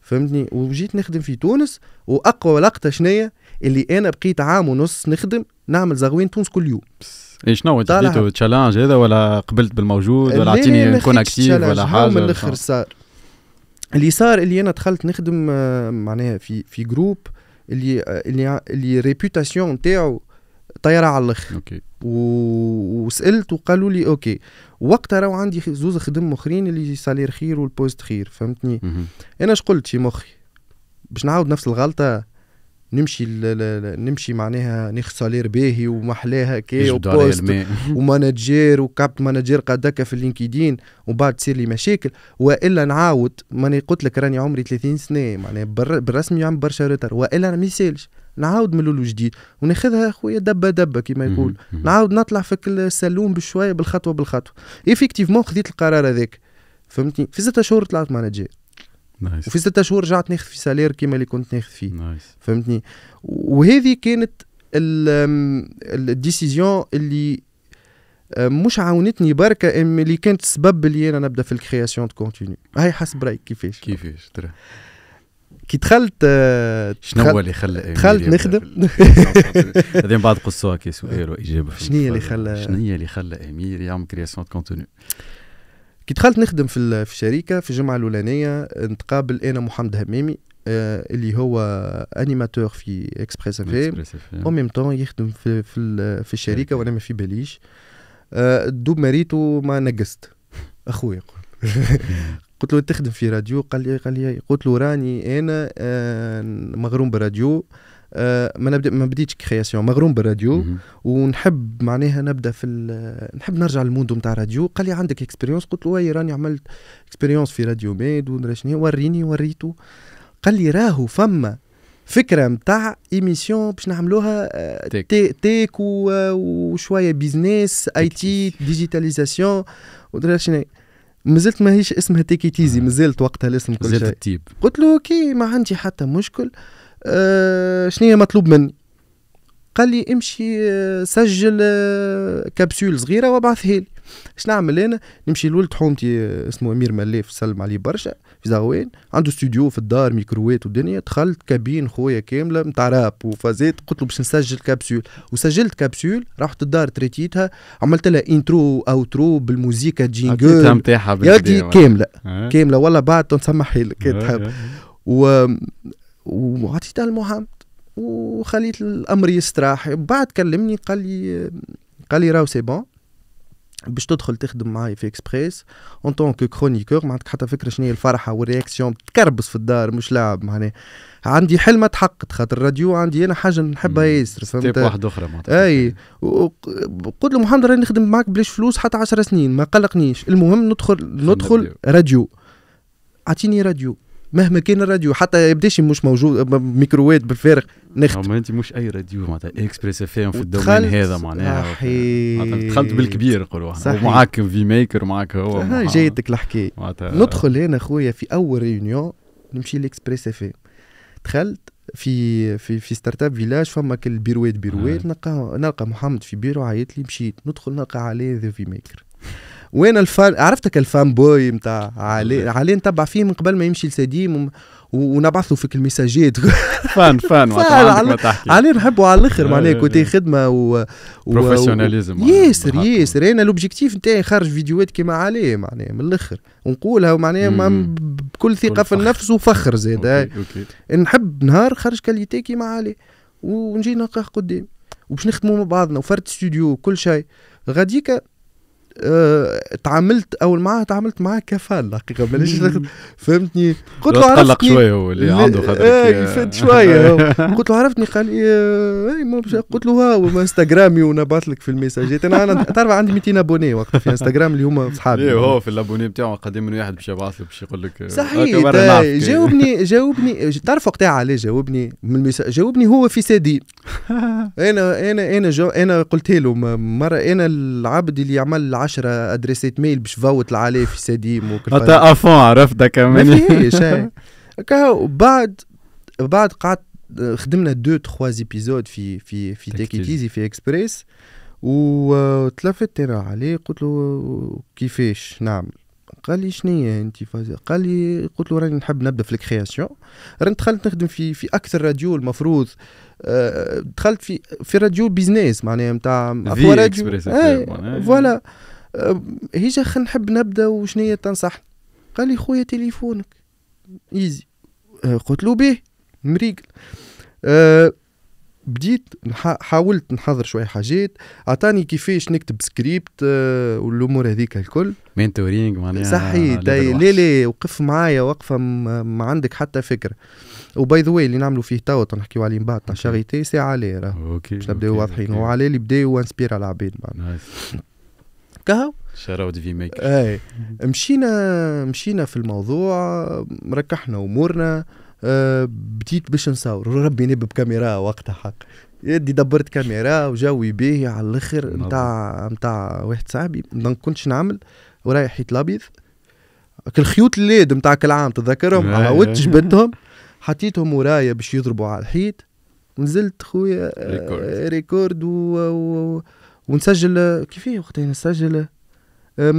فهمتني وجيت نخدم في تونس واقوى لقطه شنية اللي انا بقيت عام ونص نخدم نعمل زغوين تونس كل يوم ايش شنو انت تشالنج هذا ولا قبلت بالموجود ولا اعطيني نكون اكتيف ولا حاجه من الاخر صار اللي صار اللي انا دخلت نخدم آه، معناها في في جروب اللي آه، اللي اللي ريبوتاسيون نتاعو طايره على الاخر اوكي وسالت وقالوا لي اوكي وقتها راهو عندي زوز خدم اخرين اللي سالير خير والبوست خير فهمتني انا اش قلت في مخي باش نعاود نفس الغلطه نمشي نمشي معناها ناخذ سالير باهي ومحلاها كي وبوست [laughs] ومانجير وكابت مانجير قدك في اللينكدين وبعد تصير لي مشاكل والا نعاود ماني قلت لك راني عمري 30 سنه معناها بالرسمي عم برشا رتر والا ما يسالش نعاود من الاول وجديد وناخذها خويا دبه دبه كما يقول نعاود نطلع في السلوم بشويه بالخطوه بالخطوه ايفيكتيفمون خذيت القرار هذاك فهمتني في ستة شهور طلعت مانجير نايس. وفي ستة شهور رجعت ناخذ في سالير كيما اللي كنت ناخذ فيه نايس. فهمتني وهذه كانت الديسيزيون اللي مش عاونتني بركة ام اللي كانت السبب اللي انا نبدا في الكرياسيون دو كونتينيو هاي حسب رايك كيفاش كيفاش ترى كي دخلت آه، شنو هو اللي خلى دخلت نخدم [laughs] بعدين بعد قصوها سؤال واجابه شنو هي اللي خلى شنو هي اللي خلى امير يعمل كرياسيون دو كونتينيو كي دخلت نخدم في الشركه في الجمعه الاولانيه نتقابل انا محمد همامي آه، اللي هو انيماتور في اكسبريس اف ام او ميم طون يخدم في في, في الشركه وانا ما في باليش آه، دوب مريتو ما نقصت [laughs] اخويا [laughs] قلت له تخدم في راديو قال لي قال لي قلت له راني انا آه، مغروم بالراديو آه، ما نبدا ما بديتش كرياسيون مغروم بالراديو ونحب معناها نبدا في نحب نرجع للموندو نتاع الراديو قال لي عندك اكسبيريونس قلت له اي راني عملت اكسبيريونس في راديو ميد وندري شنو وريني وريته قال لي راهو فما فكره نتاع ايميسيون باش نعملوها تيك, آه، تي تيك وشويه بيزنس اي تي ديجيتاليزاسيون ودرا شنو مازلت ماهيش اسمها تيزي آه. مازلت وقتها الاسم كل شيء قلت له اوكي ما عندي حتى مشكل آه آه، شنو هي مطلوب مني قال لي امشي آه، سجل آه، كبسول صغيره وابعثها لي شنو نعمل انا نمشي لولد حومتي اسمه امير ملاف سلم عليه برشا في زغوان عنده استوديو في الدار ميكروويت ودنيا دخلت كابين خويا كامله نتاع راب وفازات قلت له باش نسجل كبسول وسجلت كبسول رحت الدار تريتيتها عملت لها انترو اوترو بالموزيكا جينجل يا كامله كامله والله بعد تنسمح لك تحب و وعطيتها لمحمد وخليت الامر يستراح بعد كلمني قال لي قال لي راهو سي بون باش تدخل تخدم معايا في اكسبريس اون كو كرونيكور ما عندك حتى فكره شنو هي الفرحه والرياكسيون تكربس في الدار مش لاعب معناها عندي حلمة تحقق خاطر الراديو عندي انا حاجه نحبها ياسر فهمت واحد اخرى معناتها اي قلت له محمد راني نخدم معاك بلاش فلوس حتى 10 سنين ما قلقنيش المهم ندخل ندخل راديو اعطيني راديو مهما كان الراديو حتى يبداش مش موجود ميكروويت بالفارغ ناخذ ما انت مش اي راديو معناتها اكسبريس اف في الدومين هذا معناها دخلت بالكبير نقولوا ومعاك في ميكر معاك هو آه، جايتك الحكايه ندخل هنا خويا في اول ريونيون نمشي لاكسبريس اف دخلت في في في ستارت اب فيلاج فما كل بيروات بيروات آه. نلقى نلقى محمد في بيرو عيط لي مشيت ندخل نلقى عليه ذا في ميكر وانا الفان عرفتك الفان بوي نتاع علي علي نتبع فيه من قبل ما يمشي لسديم و... ونبعثوا فيك المساجات فان فان على علي نحبوا على الاخر آه، معناها كوتي آه. خدمه و بروفيسيوناليزم ياسر ياسر انا لوبجيكتيف نتاعي نخرج فيديوهات كيما علي معناها من الاخر ونقولها معناها بكل ثقه في النفس وفخر زاد آه. نحب نهار خارج كاليتي كيما علي ونجي نلقاه قدام وباش نخدموا مع بعضنا وفرد استوديو وكل شيء غاديكا آه، تعاملت اول معاه تعاملت معاه كفال حقيقه مانيش فهمتني قلت له عرفتني شويه هو اللي عنده خاطر آه شويه [laughs] قلت له عرفتني قال لي آه، قلت له هاو انستغرامي ونبعث لك في الميساجات انا, أنا... تعرف عندي 200 ابوني وقت في انستغرام اللي هما اصحابي إيه، هو في الابوني بتاعه قديم من واحد باش يبعث له باش يقول لك آه، صحيح جاوبني [laughs] جاوبني تعرف وقتها عليه جاوبني من جاوبني هو في سادي [laughs] انا انا انا انا قلت له مره انا العبد اللي يعمل 10 ادريسيت ميل باش فوت العالي في سديم وكل انت افون عرفت كمان ما فيهش [laughs] كهو بعد بعد قعدت خدمنا دو تخوا ايبيزود في في في تيكي تيزي في اكسبريس وتلفت انا عليه قلت له كيفاش نعمل قال لي شنو انت فازة قال لي قلت له راني نحب نبدا في الكرياسيون راني دخلت نخدم في في اكثر راديو المفروض آه، دخلت في في راديو بيزنس معناها نتاع راديو فوالا هيجا خل نحب نبدا وشنيا تنصحني قال لي خويا تليفونك ايزي أه، قلت له به مريقل أه، بديت حاولت نحضر شويه حاجات عطاني كيفاش نكتب سكريبت أه، والامور هذيك الكل مينتورينغ معناها صحيت لا لا وقف معايا وقفه ما عندك حتى فكره وباي ذا واي اللي نعملوا فيه توا نحكيو عليه من بعد تاع شاريتي ساعه عليه راه باش نبداو واضحين وعلى اللي بداو وانسبير على العباد معناها كهو شراود في ميك اي مشينا مشينا في الموضوع ركحنا امورنا أه بديت باش نصور ربي نبي بكاميرا وقتها حق يدي دبرت كاميرا وجوي به على الاخر نتاع نتاع واحد صاحبي ما كنتش نعمل ورايح حيط الابيض الخيوط الليد نتاع كل عام تذكرهم عاودت إيه. جبدهم حطيتهم ورايا باش يضربوا على الحيط نزلت خويا ريكورد, ريكورد آه، و... و... ونسجل آه، كيفاه وقتها نسجل آه،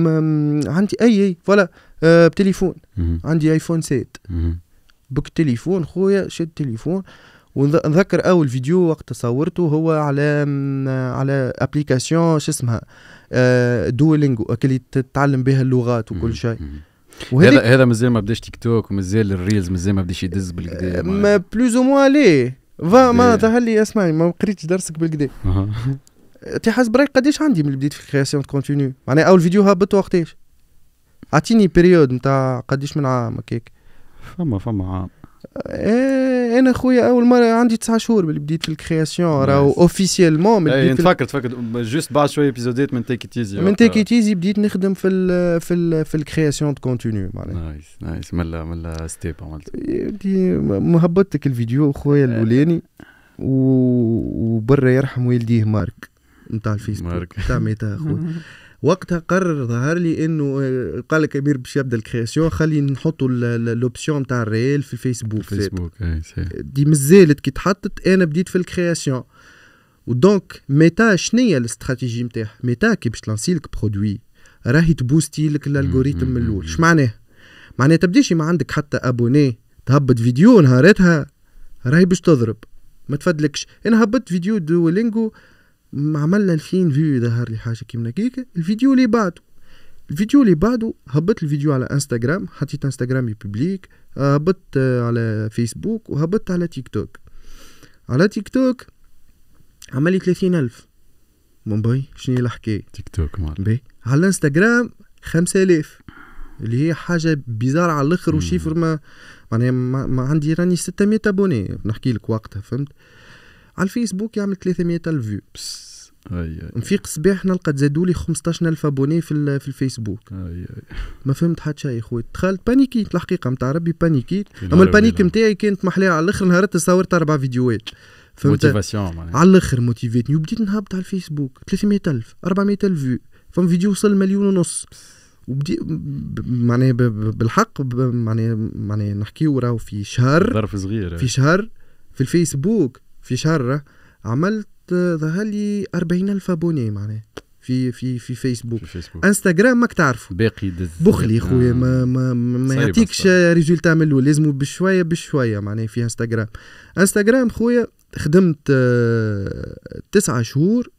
عندي اي اي فوالا آه، بتليفون عندي ايفون 7 بك تليفون خويا شد تليفون ونذكر اول فيديو وقت صورته هو على على ابليكاسيون شو اسمها دولينغو اللي تتعلم بها اللغات وكل شيء هذا هذا مازال ما بداش تيك توك ومازال الريلز مازال ما بداش يدز بالكدا ما بلوز او موا ليه ما ظهر لي اسمعني ما قريتش درسك بالكدا [laughs] انت حاسب برايك قداش عندي من بديت في الكرياسيون كونتينيو معناها اول فيديو هبط وقتاش اعطيني بريود نتاع قداش من عام هكاك فما فما عام ايه انا خويا اول مره عندي تسعة شهور ملي بديت في الكرياسيون راهو اوفيسيلمون ملي بديت تفكر تفكر جوست بعد شويه ابيزودات من تيكي تيزي من تيكي تيزي بديت نخدم في الـ في الـ في الكرياسيون دو كونتينيو معناها نايس نايس ملا ملا ستيب عملت دي مهبطتك الفيديو خويا إيه. الاولاني وبرا يرحم والديه مارك نتاع الفيسبوك نتاع ميتا خويا وقتها قرر ظهر لي انه آه، قال لك امير باش يبدا الكرياسيون خلي نحطوا لوبسيون نتاع الريال في الفيسبوك فيسبوك دي مازالت كي تحطت انا بديت في الكرياسيون ودونك ميتا شنيا الاستراتيجي نتاعها ميتا كي باش تلانسي لك برودوي راهي تبوستي لك الالغوريتم من الاول اش معناه معناه تبديش ما عندك حتى ابوني تهبط فيديو نهارتها راهي باش تضرب ما تفدلكش انا هبطت فيديو دولينجو دو عملنا الفين فيو ظهر لي حاجه كيما هكاك الفيديو اللي بعده الفيديو اللي بعده هبط الفيديو على انستغرام حطيت انستغرامي بيبليك هبطت على فيسبوك وهبطت على تيك توك على تيك توك عمل لي 30000 باي شنو هي الحكايه تيك توك مال على الانستغرام ألاف اللي هي حاجه بيزار على الاخر وشيفر ما معناها ما, ما عندي راني مية ابوني نحكي لك وقتها فهمت على الفيسبوك يعمل مية الف فيو بس نفيق الصباح نلقى تزادوا لي 15000 ابوني في في الفيسبوك ما فهمت حتى شيء خويا دخلت بانيكيت الحقيقه نتاع ربي بانيكيت اما البانيك نتاعي كانت محلاها على الاخر نهار صورت اربع فيديوهات فهمت على الاخر موتيفيتني وبديت نهبط على الفيسبوك 300000 400000 فيو فهم فيديو وصل مليون ونص وبدي معناها بالحق معناها معناها نحكيو راهو في شهر ظرف صغير في شهر في الفيسبوك في شهر عملت ظهر لي 40000 ابوني معناها في في في فيسبوك, في فيسبوك. انستغرام ماك تعرفه باقي دز بخلي خويا ما آه، ما, ما يعطيكش ريزولتا من الاول لازمو بشويه بشويه معناها في انستغرام انستغرام خويا خدمت آه، تسعة شهور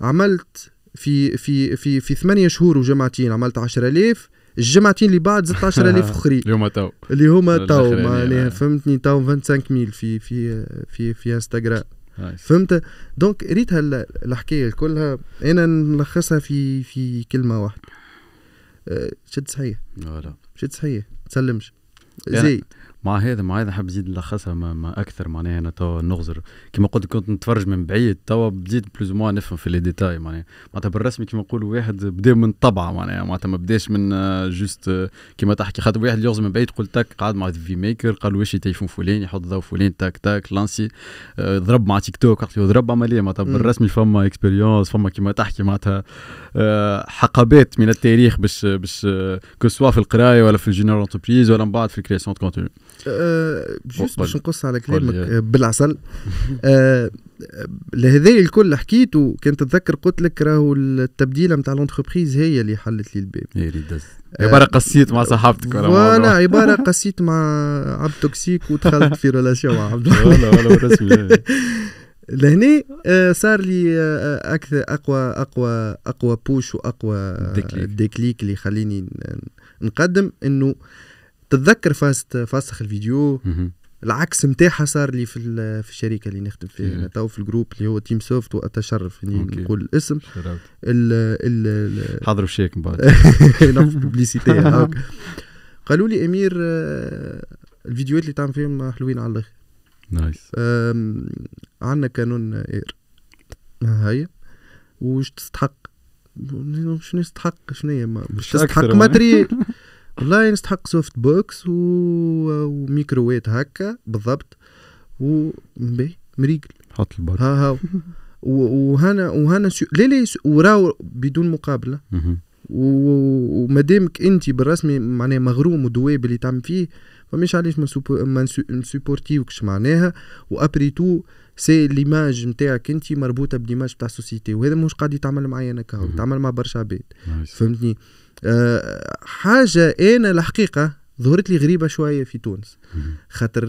عملت في في في في ثمانية شهور وجمعتين عملت 10000 الجمعتين اللي بعد زدت 10000 [laughs] اخرين اللي هما تو اللي هما تو معناها آه. فهمتني تو 25000 في في في في انستغرام فهمت دونك ريت هالحكايه الحكايه كلها انا نلخصها في في كلمه واحده أه، شد صحيح لا شد صحيح تسلمش زيد مع هذا مع هذا حاب نزيد نلخصها ما, ما اكثر معناها انا توا نغزر كما قلت كنت نتفرج من بعيد توا بزيد بلوز موا نفهم في لي ديتاي معناها معناتها بالرسمي كما نقولوا واحد بدا من طبعه معناها معناتها ما بداش من آه، جوست آه، كما تحكي خاطر واحد يغزر من بعيد قلت تاك قعد مع في ميكر قال واش تليفون فلان يحط ضوء فلان تاك تاك لانسي آه، ضرب مع تيك توك قلت له ضرب عمليه معناتها بالرسمي فما اكسبيريونس فما كما تحكي معناتها حقبات من التاريخ باش باش كو سوا في القرايه ولا في الجينيرال انتربريز ولا من بعد في كرياسيون كونتوني آه، جوست باش نقص على كلامك آه، بالعسل أه, آه، لهذايا الكل حكيته وكنت تتذكر قلت لك راهو التبديله نتاع لونتربريز هي اللي حلت لي الباب هي اللي دز عباره قصيت مع صاحبتك وانا عباره [laughs] قصيت مع عبد توكسيك ودخلت في ريلاسيون مع عبد والله والله [laughs] لهنا صار لي اكثر اقوى اقوى اقوى بوش واقوى ديكليك, ديكليك اللي خليني نقدم انه تتذكر فاست فاسخ الفيديو العكس نتاعها صار لي في في الشركه اللي نخدم فيها إيه. انا تو في الجروب اللي هو تيم سوفت واتشرف اني يعني نقول الاسم ال ال حضروا شيك من بعد [laughs] نعم، [laughs] قالوا لي امير آه، الفيديوهات اللي تعمل فيهم حلوين على الاخر نايس عندنا كانون اير هاي وش تستحق شنو يستحق شنو هي مش تستحق ماتريال يعني. [laughs] والله نستحق سوفت بوكس و... وميكروويت هكا بالضبط و مريقل حط البرد ها ها وهنا وهنا سو... لا لا وراو بدون مقابله وما دامك انت بالرسمي معناها مغروم ودواب باللي تعمل فيه فمش علاش ما ما نسوبورتيوكش معناها وابري تو سي ليماج نتاعك انت مربوطه بليماج تاع السوسيتي وهذا مش قاعد يتعمل معايا انا كهو يتعمل مع برشا عباد فهمتني حاجه انا الحقيقه ظهرت لي غريبه شويه في تونس خاطر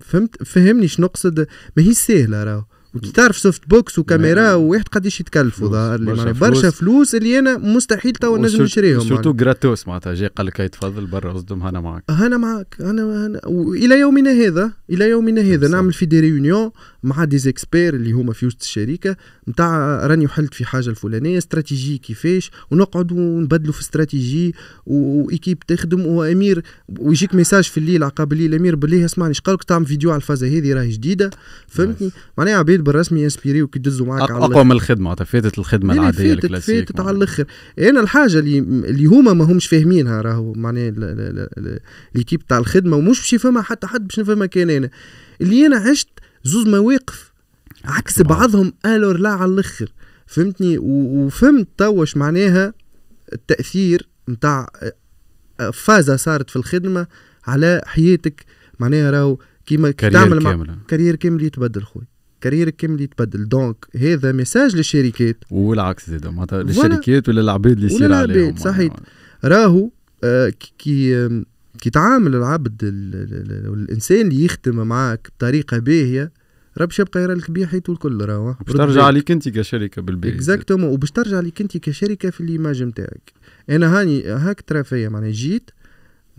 فهمت فهمني شنو نقصد ماهيش سهله راهو وكي تعرف سوفت بوكس وكاميرا وواحد نعم. قداش يتكلفوا ظهر لي برشا, برشا فلوس اللي انا مستحيل تو نجم نشريهم سورتو جراتوس معناتها جاي قال لك تفضل برا اصدم هنا معك هنا معك انا, أنا والى يومنا هذا الى يومنا هذا نعم، نعمل في دي ريونيون مع دي زيكسبير اللي هما في وسط الشركه نتاع راني حلت في حاجه الفلانيه استراتيجي كيفاش ونقعد ونبدلوا في استراتيجي وايكيب تخدم وامير ويجيك ميساج في الليل عقاب الليل امير بالله اسمعني ايش قالك تعمل فيديو على الفازه هذه راهي جديده فهمتني معناها عباد بالرسمي انسبيري وكي يدزوا معاك أقوى على اقوى من الخدمه فاتت الخدمه العاديه فاتت فاتت على الاخر انا الحاجه اللي اللي هما ما همش فاهمينها راهو معناها الايكيب تاع الخدمه ومش باش يفهمها حتى حد باش نفهمها كان انا اللي انا عشت زوز مواقف عكس نعم. بعضهم الور لا على الاخر فهمتني وفهمت توش معناها التاثير نتاع آه، فازة صارت في الخدمة على حياتك معناها راهو كيما تعمل مع كارير كامل يتبدل خويا كارير كامل يتبدل دونك هذا ميساج للشركات والعكس زاد معناتها للشركات ولا العباد اللي يصير عليهم صحيح راهو آه كي كي تعامل العبد الانسان اللي يخدم معاك بطريقه باهيه ربش يبقى يرالك بيه حياته الكل راهو باش ترجع عليك انت كشركه بالبيع اكزاكتومون وباش ترجع عليك انت كشركه في الايماج نتاعك انا هاني هاك ترى فيا معناها جيت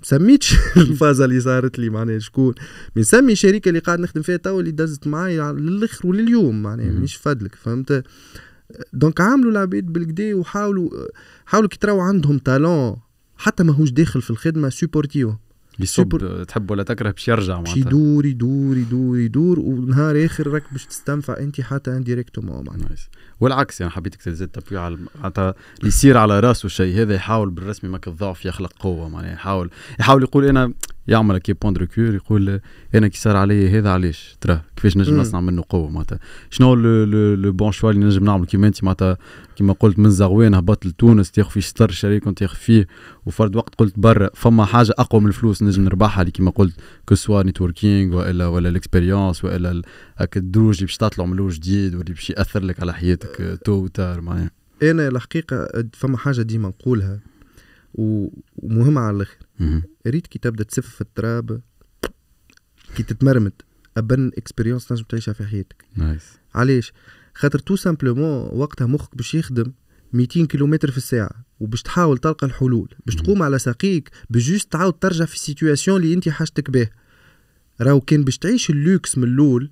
مسميتش [laughs] الفازة اللي صارت لي معناها شكون مسمي الشركه اللي قاعد نخدم فيها توا اللي دزت معايا للاخر ولليوم معناها مانيش فادلك فهمت دونك عاملوا العباد بالكدا وحاولوا حاولوا كي عندهم تالون حتى ماهوش داخل في الخدمه سوبورتيو يصب تحب ولا تكره باش يرجع معناتها يدور يدور يدور يدور ونهار اخر راك باش تستنفع انت حتى انديريكتومون معناتها والعكس يعني حبيتك تزيد تبيع على معناتها اللي يصير على راسه شيء هذا يحاول بالرسمي ماك الضعف يخلق قوه معناها يحاول يحاول يقول انا يعمل كي بوند ريكور يقول انا كي صار علي هذا علاش تراه كيفاش نجم نصنع منه قوه معناتها شنو لو بون شوا اللي نجم نعمل كيما انت معناتها كيما قلت من زغوان هبط لتونس تاخذ في ستر شريك كنت تاخذ فيه وفرد وقت قلت برا فما حاجه اقوى من الفلوس نجم نربحها اللي كيما قلت كو سوا نيتوركينغ والا ولا الاكسبيريونس والا هكا الدروج اللي باش تطلعوا من جديد واللي باش ياثر لك على حياتك آه. تو وتار معناها انا الحقيقه فما حاجه ديما نقولها ومهمه على الاخر ريت كي تبدا تسف في التراب كي تتمرمد ابن اكسبيريونس تنجم تعيشها في حياتك نايس علاش خاطر تو سامبلومون وقتها مخك باش يخدم 200 كيلومتر في الساعه وباش تحاول تلقى الحلول باش تقوم على ساقيك بجوست تعاود ترجع في السيتياسيون اللي انت حاجتك به راهو كان باش تعيش اللوكس من الاول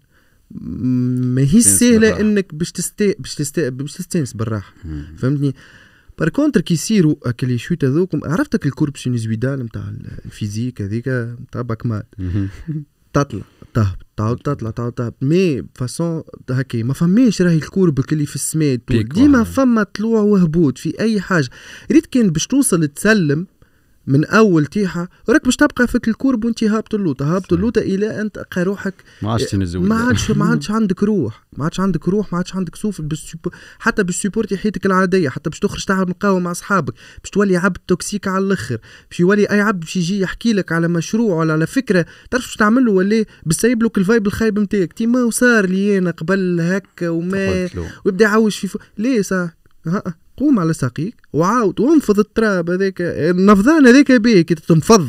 ماهيش سهله انك باش تستي باش تستي باش تستانس بالراحه فهمتني بار كونتر كي يصيروا هكا شوت هذوك عرفتك الكوربسيون زويدال نتاع الفيزيك هذيك نتاع باكمال تطلع تهبط تعاود تطلع تعاود تهبط مي فاسون هكا ما فماش راهي الكورب اللي في السماء ديما فما طلوع وهبوط في اي حاجه ريت كان باش توصل تسلم من اول تيحه راك باش تبقى في الكورب وانت هابط اللوطه هابط اللوطه الى ان تلقى روحك ما عادش تنزل ما عادش ما عادش [laughs] عندك روح ما عادش عندك روح ما عادش عندك سوف بالسيبو... حتى بالسيبورتي حياتك العاديه حتى باش تخرج تعمل مقاومه مع اصحابك باش تولي عبد توكسيك على الاخر باش يولي اي عبد باش يجي يحكي لك على مشروع ولا على فكره تعرف باش تعمل له ولا باش سايب لك الفايب الخايب نتاعك ما وصار لي انا قبل هكا وما ويبدا يعوج في فو... ليه صح قوم على ساقيك وعاود وانفض التراب هذاك النفضان هذاك بيه كي تنفض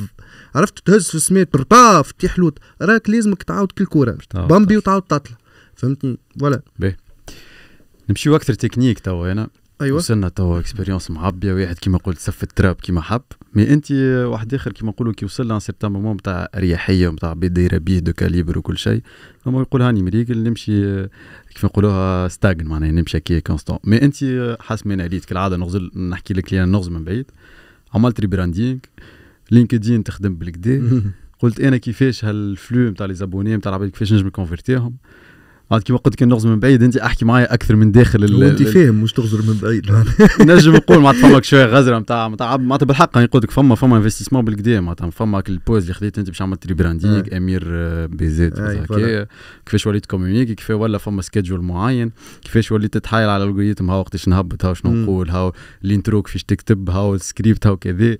عرفت تهز في السماء ترطاف تطيح لوط راك لازمك تعاود كل كوره بامبي وتعاود تطلع فهمتني فوالا نمشيو اكثر تكنيك توا انا ايوه وصلنا توا اكسبيريونس معبيه واحد كيما قلت سف التراب كيما حب مي انت واحد اخر كيما نقولوا كي وصل لان سيرتان مومون نتاع اريحيه نتاع دايره بيه دو كاليبر وكل شيء فما يقول هاني مريقل نمشي كيف نقولوها ستاجن معناها نمشي كي كونستون مي انت من عليك كالعاده نغزل نحكي لك انا نغزل من بعيد عملت ريبراندينغ لينكدين تخدم بالكدا [laughs] قلت انا كيفاش هالفلو نتاع لي زابوني نتاع العباد كيفاش نجم نكونفرتيهم عاد كيما قلت كان نغزر من بعيد انت احكي معايا اكثر من داخل وانت فاهم مش تغزر من بعيد [laughs] نجم نقول ما فماك شويه غزره نتاع نتاع معناتها بالحق يعني قلت لك فما فما انفستيسمون بالكدا معناتها فما البوز اللي خذيت انت باش عملت ريبراندينغ آه. امير آه، بيزات كيفاش وليت كوميونيكي كيف ولا فما سكيدجول معين كيفاش وليت تحايل على الالغوريتم ها وقتاش نهبط ها شنو نقول هاو الانترو كيفاش تكتب هاو السكريبت هاو كذا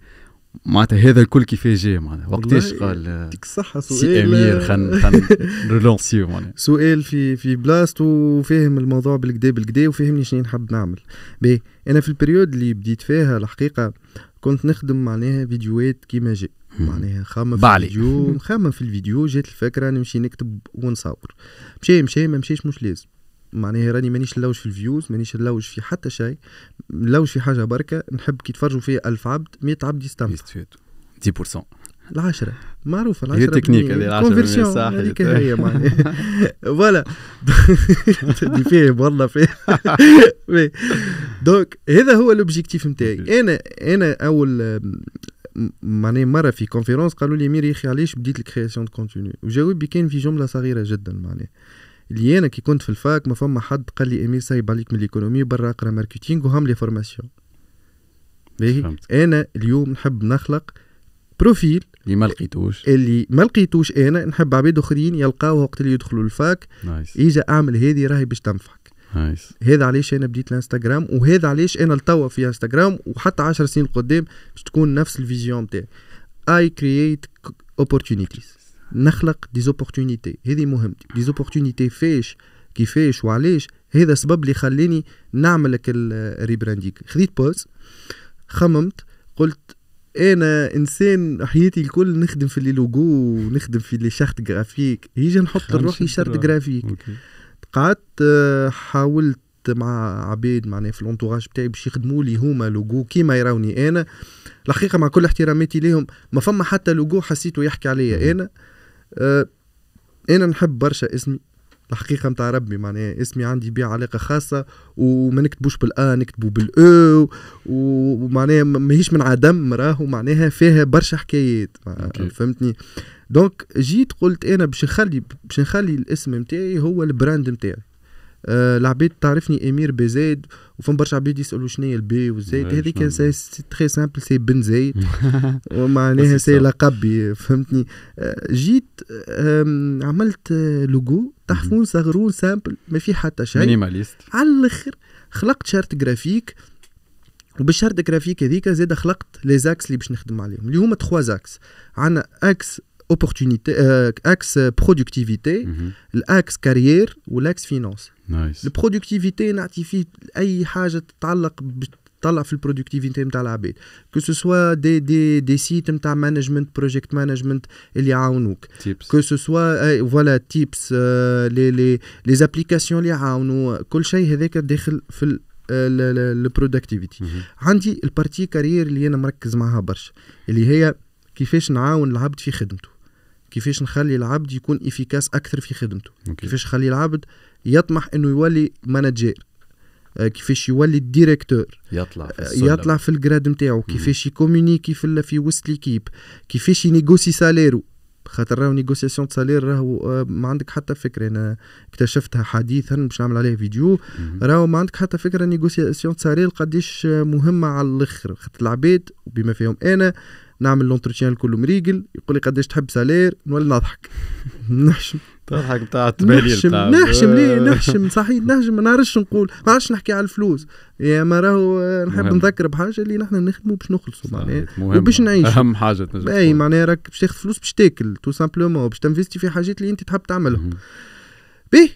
معناتها هذا الكل كيفاش جاي معناتها وقتاش قال يعطيك الصحة سي امير خن خن رولونسيو معناتها سؤال في في بلاصته وفاهم الموضوع بالكدا بالكدا وفاهمني شنو نحب نعمل بي انا في البريود اللي بديت فيها الحقيقة كنت نخدم معناها فيديوهات كيما جاء معناها خامه في الفيديو [laughs] خامه في الفيديو جات الفكره نمشي نكتب ونصور مشي مشي ما مشيش مش لازم معناها راني مانيش نلوج في الفيوز مانيش نلوج في حتى شيء نلوج في حاجه بركه نحب كي يتفرجوا فيا 1000 عبد 100 عبد يستمتعوا 10% العشرة معروفة العشرة هي تكنيك هذه العشرة صح هذيك هي [laughs] فوالا فاهم والله فاهم دونك هذا هو الاوبجيكتيف نتاعي [laughs] انا انا اول معناها مره في كونفيرونس قالوا لي ميري يا اخي علاش بديت الكرياسيون دو كونتوني وجاوب كان في جمله صغيره جدا معناها اللي انا كي كنت في الفاك ما فما حد قال لي امير سايب عليك من الايكونومي برا اقرا ماركتينغ وهم لي فورماسيون انا اليوم نحب نخلق بروفيل اللي ما لقيتوش اللي ما لقيتوش انا نحب عباد اخرين يلقاوه وقت اللي يدخلوا الفاك نايس اجا اعمل هذه راهي باش تنفعك نايس هذا علاش انا بديت الانستغرام وهذا علاش انا لتوا في انستغرام وحتى 10 سنين القدام باش تكون نفس الفيزيون تاعي اي كرييت اوبورتونيتيز نخلق دي زوبورتونيتي هذه مهمتي دي زوبورتونيتي فاش كيفاش وعلاش هذا السبب اللي خلاني نعمل لك الريبرانديك خذيت بوز خممت قلت انا انسان حياتي الكل نخدم في لي لوجو ونخدم في لي شارت جرافيك يجي نحط لروحي شارت جرافيك قعدت حاولت مع عباد معناها في الانتوراج بتاعي باش يخدموا لي هما لوجو كيما يروني انا الحقيقه مع كل احتراماتي ليهم ما فما حتى لوجو حسيته يحكي عليا انا أه انا نحب برشا اسمي الحقيقه نتاع ربي معناها اسمي عندي بيه علاقه خاصه وما نكتبوش بالا نكتبو بالاو ومعناها ماهيش من عدم راهو معناها فيها برشا حكايات okay. فهمتني دونك جيت قلت انا باش نخلي باش نخلي الاسم نتاعي هو البراند نتاعي آه، العباد تعرفني امير بي زيد برشا عباد يسالوا شنو هي البي والزيد إيه، هذيك سي تري سامبل سي بن زيد [laughs] ومعناها سي لقبي فهمتني آه، جيت عملت لوجو تحفون صغرون سامبل ما في حتى شيء مينيماليست على الاخر خلقت شارت جرافيك وبالشارت جرافيك هذيك زاد خلقت لي زاكس اللي باش نخدم عليهم اللي هما تخوا زاكس عندنا اكس opportunité euh, axe productivité mm-hmm. الاكس كارير والاكس فينانس nice. البرودكتيفيتي نعطي فيه اي حاجه تتعلق تطلع في البرودكتيفيتي نتاع العباد كو سوسوا دي دي دي سيت نتاع مانجمنت بروجكت مانجمنت اللي يعاونوك تيبس كو سوسوا فوالا تيبس لي لي لي زابليكاسيون اللي يعاونو كل شيء هذاك داخل في البرودكتيفيتي عندي البارتي كارير اللي انا مركز معها برشا اللي هي كيفاش نعاون العبد في خدمته كيفاش نخلي العبد يكون افيكاس اكثر في خدمته okay. كيفاش نخلي العبد يطمح انه يولي مانجير آه، كيفاش يولي الديريكتور يطلع في آه، يطلع في الجراد نتاعو كيفاش يكومونيكي في في وسط ليكيب كيفاش ينيغوسي ساليرو خاطر راهو نيغوسياسيون سالير راهو آه، ما عندك حتى فكره انا اكتشفتها حديثا باش نعمل عليه فيديو راهو ما عندك حتى فكره نيغوسياسيون سالير قديش مهمه على الاخر خاطر العباد بما فيهم انا نعمل لونتروتيان الكل مريقل يقول لي قداش تحب سالير نولي نضحك [laughs] نحشم تضحك بتاع التبالي نحشم نحشم ليه نحشم صحيح [laughs] نحشم ما نعرفش نقول ما نعرفش نحكي على الفلوس يا ما راهو نحب نذكر بحاجه اللي نحن نخدموا باش نخلصوا معناها وباش نعيش اهم حاجه تنجم اي معناها راك باش تاخذ فلوس باش تاكل تو سامبلومون باش تنفيستي في حاجات اللي انت تحب تعملهم بيه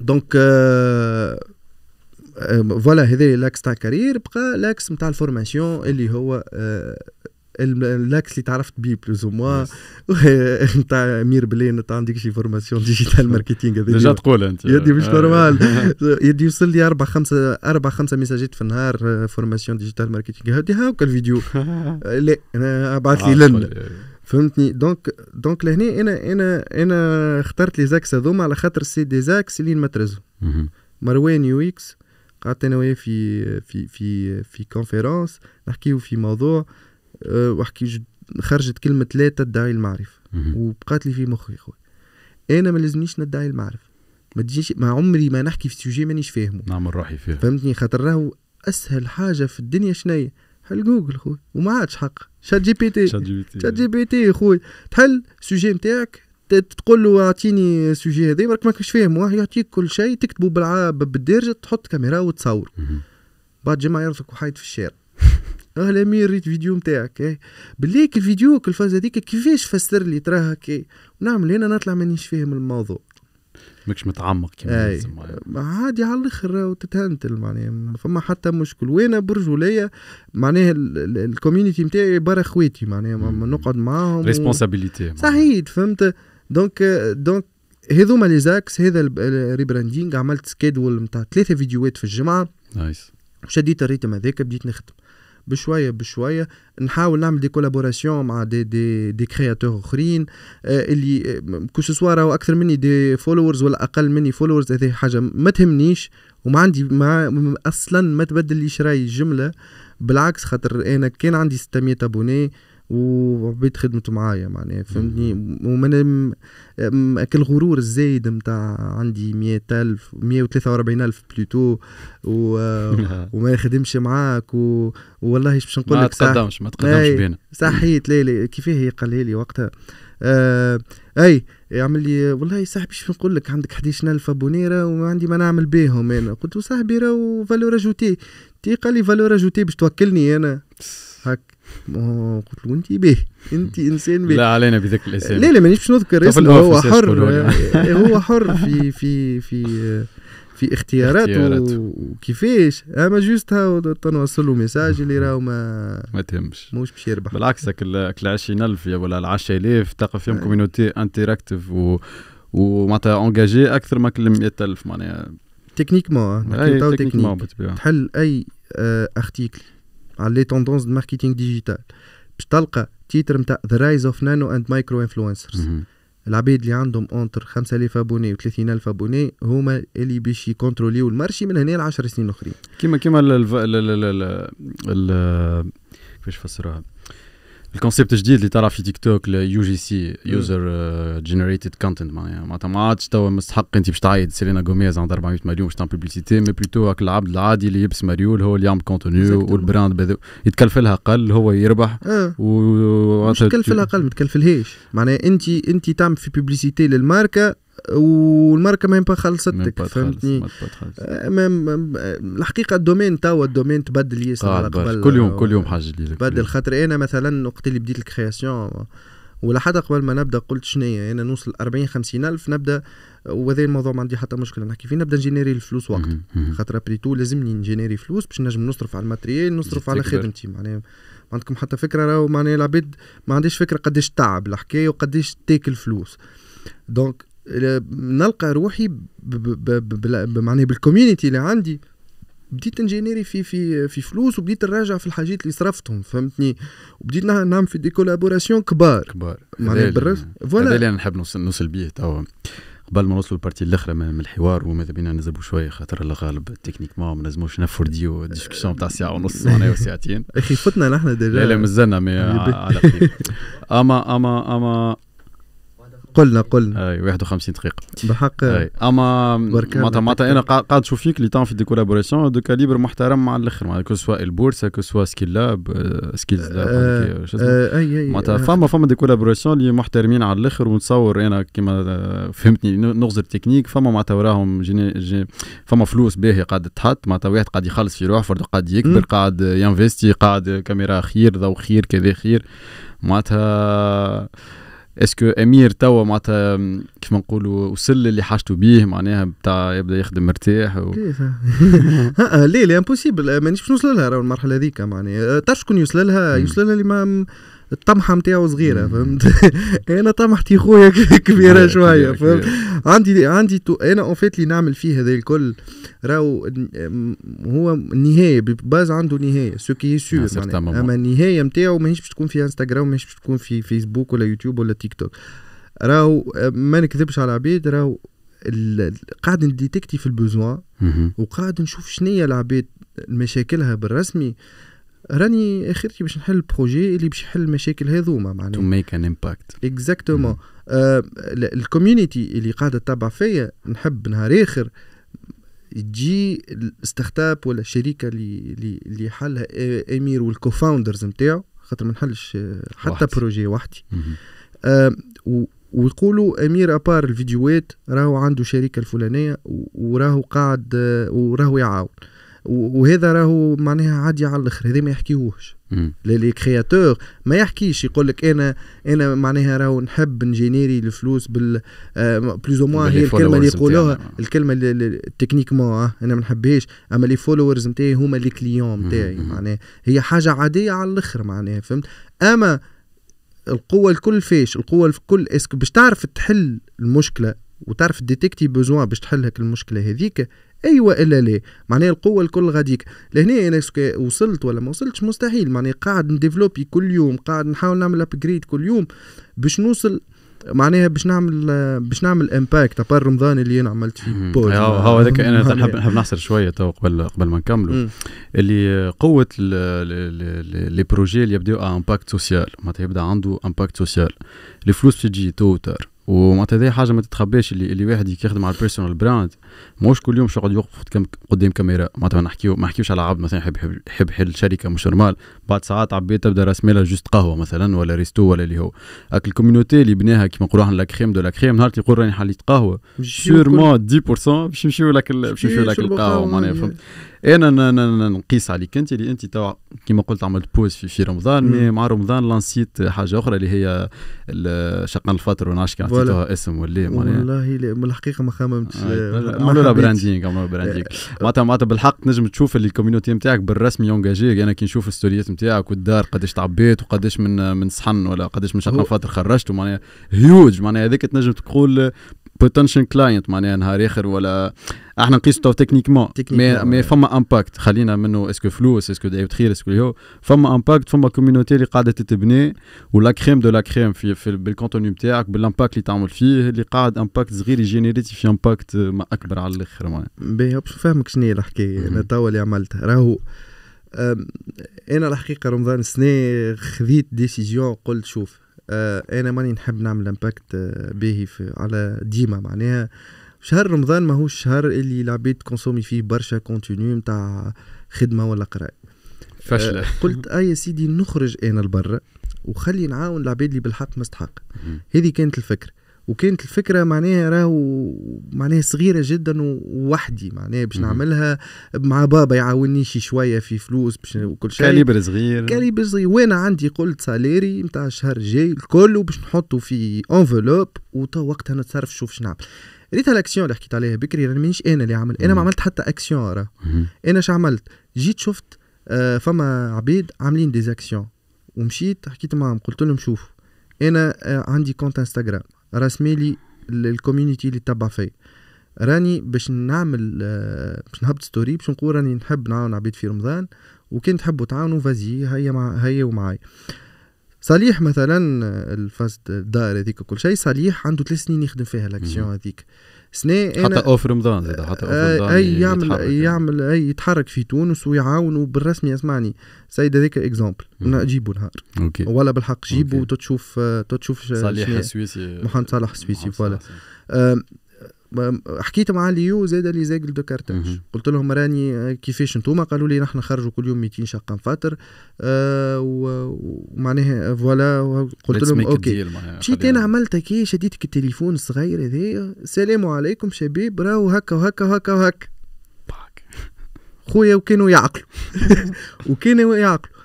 دونك فوالا euh، euh، هذا لاكس تاع كارير بقى لاكس نتاع الفورماسيون اللي هو آه اللاكس اللي تعرفت بيه بلوز او [laughs] نتاع امير بلي نتاع عندك شي فورماسيون ديجيتال ماركتينغ ديجا تقول انت يدي مش نورمال آه. [laughs] يدي يوصل لي اربع خمسه اربع خمسه ميساجات في النهار فورماسيون ديجيتال ماركتينغ هادي هاوك الفيديو لا انا ابعث لي آه، لن فهمتني دونك دونك لهنا انا انا انا اخترت لي زاكس هذوما على خاطر سي دي زاكس اللي نمترزهم مروان يو اكس قعدت انا وياه في في في في كونفيرونس نحكيو في موضوع آه أه، واحكي خرجت كلمة لا تدعي المعرفة وبقات لي في مخي خويا أنا ما لازمنيش ندعي المعرفة ما تجيش ما عمري ما نحكي في سوجي مانيش فاهمه نعمل روحي فيه فهمتني خاطر راهو أسهل حاجة في الدنيا شنيا حل جوجل خويا وما عادش حق شات جي بي تي شات جي بي تي شات جي بي تي خويا تحل السوجي نتاعك تقول له اعطيني السوجي هذا راك ماكش فاهمه يعطيك كل شيء تكتبه بالعاب بالدرجه تحط كاميرا وتصور بعد جمع يرفقوا وحيد في الشارع [laughs] اه لا ريت فيديو نتاعك ايه بليك كل الفاز هذيك كيفاش فسر لي تراها إيه؟ كي ونعمل انا نطلع مانيش فاهم الموضوع ماكش متعمق كما لازم عادي على الاخر وتتهنتل معناها فما حتى مشكل وانا برجوليه معناها الكوميونيتي نتاعي برا خواتي معناها نقعد معاهم ريسبونسابيليتي و... صحيح فهمت دونك دونك هذوما لي زاكس هذا الريبراندينغ عملت سكيدول نتاع ثلاثه فيديوهات في الجمعه نايس وشديت الريتم هذاك بديت نخدم بشويه بشويه نحاول نعمل دي كولابوراسيون مع دي دي دي كرياتور اخرين آه، اللي كوسوسوا آه، راهو اكثر مني دي فولورز ولا اقل مني فولورز هذه حاجه ما تهمنيش وما عندي ما اصلا ما تبدل ليش راي الجمله بالعكس خاطر انا كان عندي 600 ابوني وحبيت خدمته معايا معناها فهمتني ومن اك الغرور الزايد نتاع عندي مية ألف مية وثلاثة وأربعين ألف بلوتو و... [laughs] نعم. وما يخدمش معاك و... والله باش نقول لك ما تقدمش ما تقدمش بينا صحيت لا لا كيفاه قالها لي وقتها آه اي يعمل لي والله صاحبي شو نقول لك عندك 11000 ابونيرا وعندي ما نعمل بيهم انا قلت له صاحبي راهو فالور اجوتي تي قال لي فالور اجوتي باش توكلني انا هك ما قلت له انت به انت انسان به لا علينا بذاك الاسامي لا لا مانيش باش نذكر اسمه هو حر [laughs] هو حر في في في في اختياراته وكيفاش اما جوست تنوصل له ميساج اللي راهو ما ما تهمش موش باش يربح بالعكس هاك ال 20000 ولا ال 10000 تلقى فيهم كوميونيتي آه. انتراكتيف و ومعناتها انجاجي اكثر ما كل 100000 معناها تكنيكمون تكنيكمون تحل اي ارتيكل آه، على لي توندونس دو ماركتينغ ديجيتال باش تلقى تيتر نتاع ذا رايز اوف نانو اند مايكرو انفلونسرز العباد اللي عندهم اونتر 5000 ابوني و 30000 ابوني هما اللي باش يكونتروليو المارشي من هنا ل 10 سنين اخرين كيما كيما ال كيفاش نفسرها الكونسيبت الجديد اللي طلع في تيك توك اليو جي سي يوزر جينيريتد كونتنت معناتها ما عادش توا مستحق انت باش تعيط سيرينا جوميز عند 400 مليون باش تعمل بوبليسيتي مي بلوتو هاك العبد العادي اللي يلبس مريول هو اللي يعمل كونتونيو والبراند يتكلف لها اقل هو يربح و... مش تكلف لها اقل ما تكلفلهاش معناها انت انت تعمل في بوبليسيتي للماركه والماركه ما خلصتك فهمتني آه، الحقيقه الدومين توا الدومين تبدل ياسر على طيب، قبل كل يوم آه، كل يوم حاجه جديده تبدل خاطر انا مثلا وقت اللي بديت الكرياسيون ولا حتى قبل ما نبدا قلت شنو انا نوصل 40 50 الف نبدا وهذا الموضوع ما عندي حتى مشكله نحكي فيه نبدا نجينيري الفلوس وقت خاطر بريتو لازمني نجينيري فلوس باش نجم نصرف على الماتريال نصرف على خدمتي معناها ما عندكم حتى فكره راهو معناها العباد ما عنديش فكره قداش تعب الحكايه وقداش تاكل فلوس دونك نلقى روحي معناها بالكوميونيتي اللي عندي بديت انجينيري في في في فلوس وبديت نراجع في الحاجات اللي صرفتهم فهمتني وبديت نعمل في دي كولابوراسيون كبار كبار معناها فوالا هذا اللي انا نحب نوصل بيه توا قبل ما نوصلوا للبارتي الاخرى من الحوار وماذا بينا نزبوا شويه خاطر الله غالب تكنيك ما نجموش نفرديو ديسكسيون بتاع ساعه ونص معناها [laughs] وساعتين اخي فتنا نحن ديجا لا لا مازلنا يعني على اما اما اما قلنا قلنا اي 51 دقيقه بحق اما معناتها معناتها انا قاعد نشوف فيك لي تان في دي كولابوراسيون دو كاليبر محترم مع الاخر معناتها كو سوا البورصه كو سوا سكيل لاب سكيلز لاب اي اي معناتها آه. فما فما دي كولابوراسيون اللي محترمين على الاخر ونتصور انا كيما آه، فهمتني نغزر تكنيك فما معناتها وراهم فما فلوس باهي قاعد تحط معناتها واحد قاعد يخلص في روحه فرد قاعد يكبر قاعد ينفيستي قاعد كاميرا خير ضوء خير كذا خير معناتها اسكو امير توا معناتها كيف نقولوا وصل اللي حاجته بيه معناها بتاع يبدا يخدم مرتاح و... [laughs] آه، لا لي امبوسيبل مانيش باش نوصل لها المرحله هذيك معناها تعرف شكون يوصل لها يوصل لها اللي ما الطمحه نتاعو صغيره فهمت [laughs] انا طمحتي خويا [laughs] كبيره آه، شويه فهمت عندي عندي تو انا اون فيت اللي نعمل فيه هذا الكل راهو هو النهايه باز عنده نهايه سو كي سور اما النهايه نتاعو ماهيش باش تكون في انستغرام ماهيش باش تكون في فيسبوك ولا يوتيوب ولا تيك توك راهو ما نكذبش على العباد راهو قاعد نديتكتي في البوزوان وقاعد نشوف شنية العباد مشاكلها بالرسمي راني اخرتي باش نحل بروجي اللي باش يحل المشاكل هذوما معناها تو ميك ان امباكت اكزاكتومون الكوميونيتي اللي قاعده تتبع فيا نحب نهار اخر تجي الستارت اب ولا الشركه اللي اللي حلها امير والكوفاوندرز نتاعو خاطر ما نحلش حتى واحد. بروجي وحدي mm-hmm. آه، ويقولوا امير ابار الفيديوهات راهو عنده شركه الفلانيه وراهو قاعد آه، وراهو يعاون وهذا راهو معناها عادي على الاخر هذا ما يحكيوهش لي كرياتور ما يحكيش يقول لك انا انا معناها راهو نحب نجينيري الفلوس بال آه، بلوز او هي الكلمه اللي يقولوها الكلمه اللي تكنيكمون آه، انا ما نحبهاش اما لي فولورز نتاعي هما لي كليون نتاعي معناها هي حاجه عاديه على الاخر معناها فهمت اما القوه الكل فاش القوه الكل اسكو باش تعرف تحل المشكله وتعرف ديتكتي بوزوان باش تحل هك المشكله هذيك اي أيوة والا لا معناها القوه الكل غاديك لهنا انا وصلت ولا ما وصلتش مستحيل معناها قاعد نديفلوبي كل يوم قاعد نحاول نعمل ابجريد كل يوم باش نوصل معناها باش نعمل باش نعمل امباكت ابار رمضان اللي انا عملت فيه بول هو هذاك انا نحب نحب نحصر شويه تو قبل قبل ما نكملوا اللي قوه لي بروجي اللي يبداو امباكت سوسيال معناتها يبدا عنده امباكت سوسيال الفلوس تجي تو ومعناتها هذه حاجه ما تتخباش اللي اللي واحد يخدم على البيرسونال براند موش كل يوم يقعد يوقف قدام كاميرا معناتها نحكيو ما نحكيوش على عبد مثلا يحب يحب يحل شركه مش نورمال بعد ساعات عبيت تبدا راس مالها جوست قهوه مثلا ولا ريستو ولا اللي هو الكوميونيتي اللي بناها كيما نقولوا احنا لا كريم دو لا كريم نهار يقول راني حليت قهوه سيرمون 10% باش نمشيو لك باش يمشيو إيه، لك القهوه معناها فهمت انا نقيس عليك انت اللي انت توا كيما قلت عملت بوز في, في رمضان مي مع رمضان لانسيت حاجه اخرى اللي هي شقان الفطر وناش كي عطيتوها اسم ولا والله من الحقيقه ما خممتش عملوا لها براندينغ عملوا براندينغ معناتها معناتها بالحق تنجم تشوف اللي الكوميونيتي نتاعك بالرسمي يونجاجيك انا كي نشوف الستوريات نتاعك والدار قداش تعبيت وقداش من من صحن ولا قداش من شقان الفطر خرجت معناها هيوج معناها هذاك تنجم تقول بوتنشن كلاينت معناها نهار اخر ولا احنا نقيس تو تكنيكمون مي مي فما امباكت خلينا منه اسكو فلوس اسكو دعايه خير اسكو هو فما امباكت فما كوميونيتي اللي قاعده تتبني ولا كريم دو لا كريم في, في بالكونتوني نتاعك بالامباكت اللي تعمل فيه اللي قاعد امباكت صغير يجينيريتي في امباكت ما اكبر على الاخر معناها باهي باش نفهمك شنو هي الحكايه انا توا اللي عملتها راهو انا الحقيقه رمضان السنه خذيت ديسيزيون قلت شوف آه، انا ماني نحب نعمل امباكت آه، باهي على ديما معناها شهر رمضان ماهوش الشهر اللي العباد كونسومي فيه برشا كونتينيو نتاع خدمه ولا قرايه فشله آه، قلت [laughs] اه يا سيدي نخرج انا لبرا وخلي نعاون العباد اللي بالحق مستحق هذه كانت الفكره وكانت الفكره معناها راهو معناها صغيره جدا ووحدي معناها باش نعملها مع بابا يعاوني شي شويه في فلوس باش وكل شيء كاليبر صغير كاليبر صغير وانا عندي قلت سالاري نتاع الشهر الجاي الكل وباش نحطه في انفلوب وتو وقتها نتصرف شوف شنو نعمل ريت الاكسيون اللي حكيت عليها بكري انا مانيش انا اللي عملت انا ما عملت حتى اكسيون راه انا شو عملت جيت شفت آه فما عبيد عاملين ديزاكسيون ومشيت حكيت معاهم قلت لهم شوف انا آه عندي كونت انستغرام رسمي لي الكوميونيتي اللي تبع فيه راني باش نعمل آه، باش نهبط ستوري باش نقول راني نحب نعاون عبيد في رمضان وكان تحبوا تعاونوا فازي هيا مع هيا ومعاي صليح مثلا آه، الفاست دار هذيك وكل شيء صليح عنده ثلاث سنين يخدم فيها لاكسيون هذيك سنة أنا حتى اوف رمضان زاد حتى اوف آه، رمضان اي يعمل أي يعني. يعمل اي يتحرك في تونس ويعاون بالرسمي اسمعني سيد هذاك اكزومبل جيبوا نهار اوكي ولا بالحق جيبوا آه، تتشوف تتشوف آه، صالح السويسي محمد صالح السويسي فوالا حكيت مع ليو زاد لي زاجل دو كارتاج قلت لهم راني كيفاش انتوما قالوا لي نحن خرجوا كل يوم 200 شقه مفاتر آه، ومعناها فوالا قلت لهم اوكي مشيت انا عملت كي شديت التليفون الصغير هذايا السلام عليكم شباب راهو هكا وهكا وهكا وهكا خويا وكانوا يعقلوا [laughs] وكانوا يعقلوا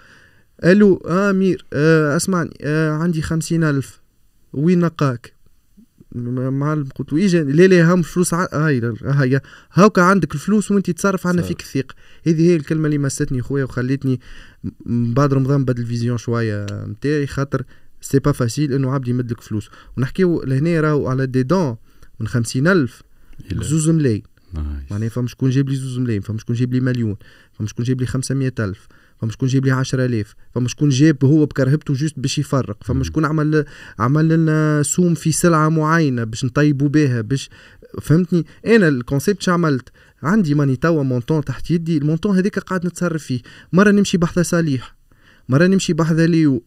الو اه امير آه اسمعني آه عندي خمسين الف وين نقاك مع قلت له ايجا لا لا هم الفلوس هاي هاي هاوكا هاكا عندك الفلوس وانت تصرف عندنا فيك الثقه هذه هي الكلمه اللي مستني خويا وخلتني بعد رمضان بدل الفيزيون شويه نتاعي خاطر سي با فاسيل انه عبد يمد لك فلوس ونحكيو لهنا راهو على دي دون من 50000 زوز ملايين معناها فما شكون جاب لي زوز ملايين فما شكون جاب لي مليون فما شكون جاب لي 500000 فما شكون جايب لي 10000 فما شكون جاب هو بكرهبته جوست باش يفرق فما شكون عمل عمل لنا سوم في سلعه معينه باش نطيبوا بها باش فهمتني انا الكونسيبت عملت عندي ماني توا مونتون تحت يدي المونتون هذاك قاعد نتصرف فيه مره نمشي بحذا صالح مره نمشي بحذا ليو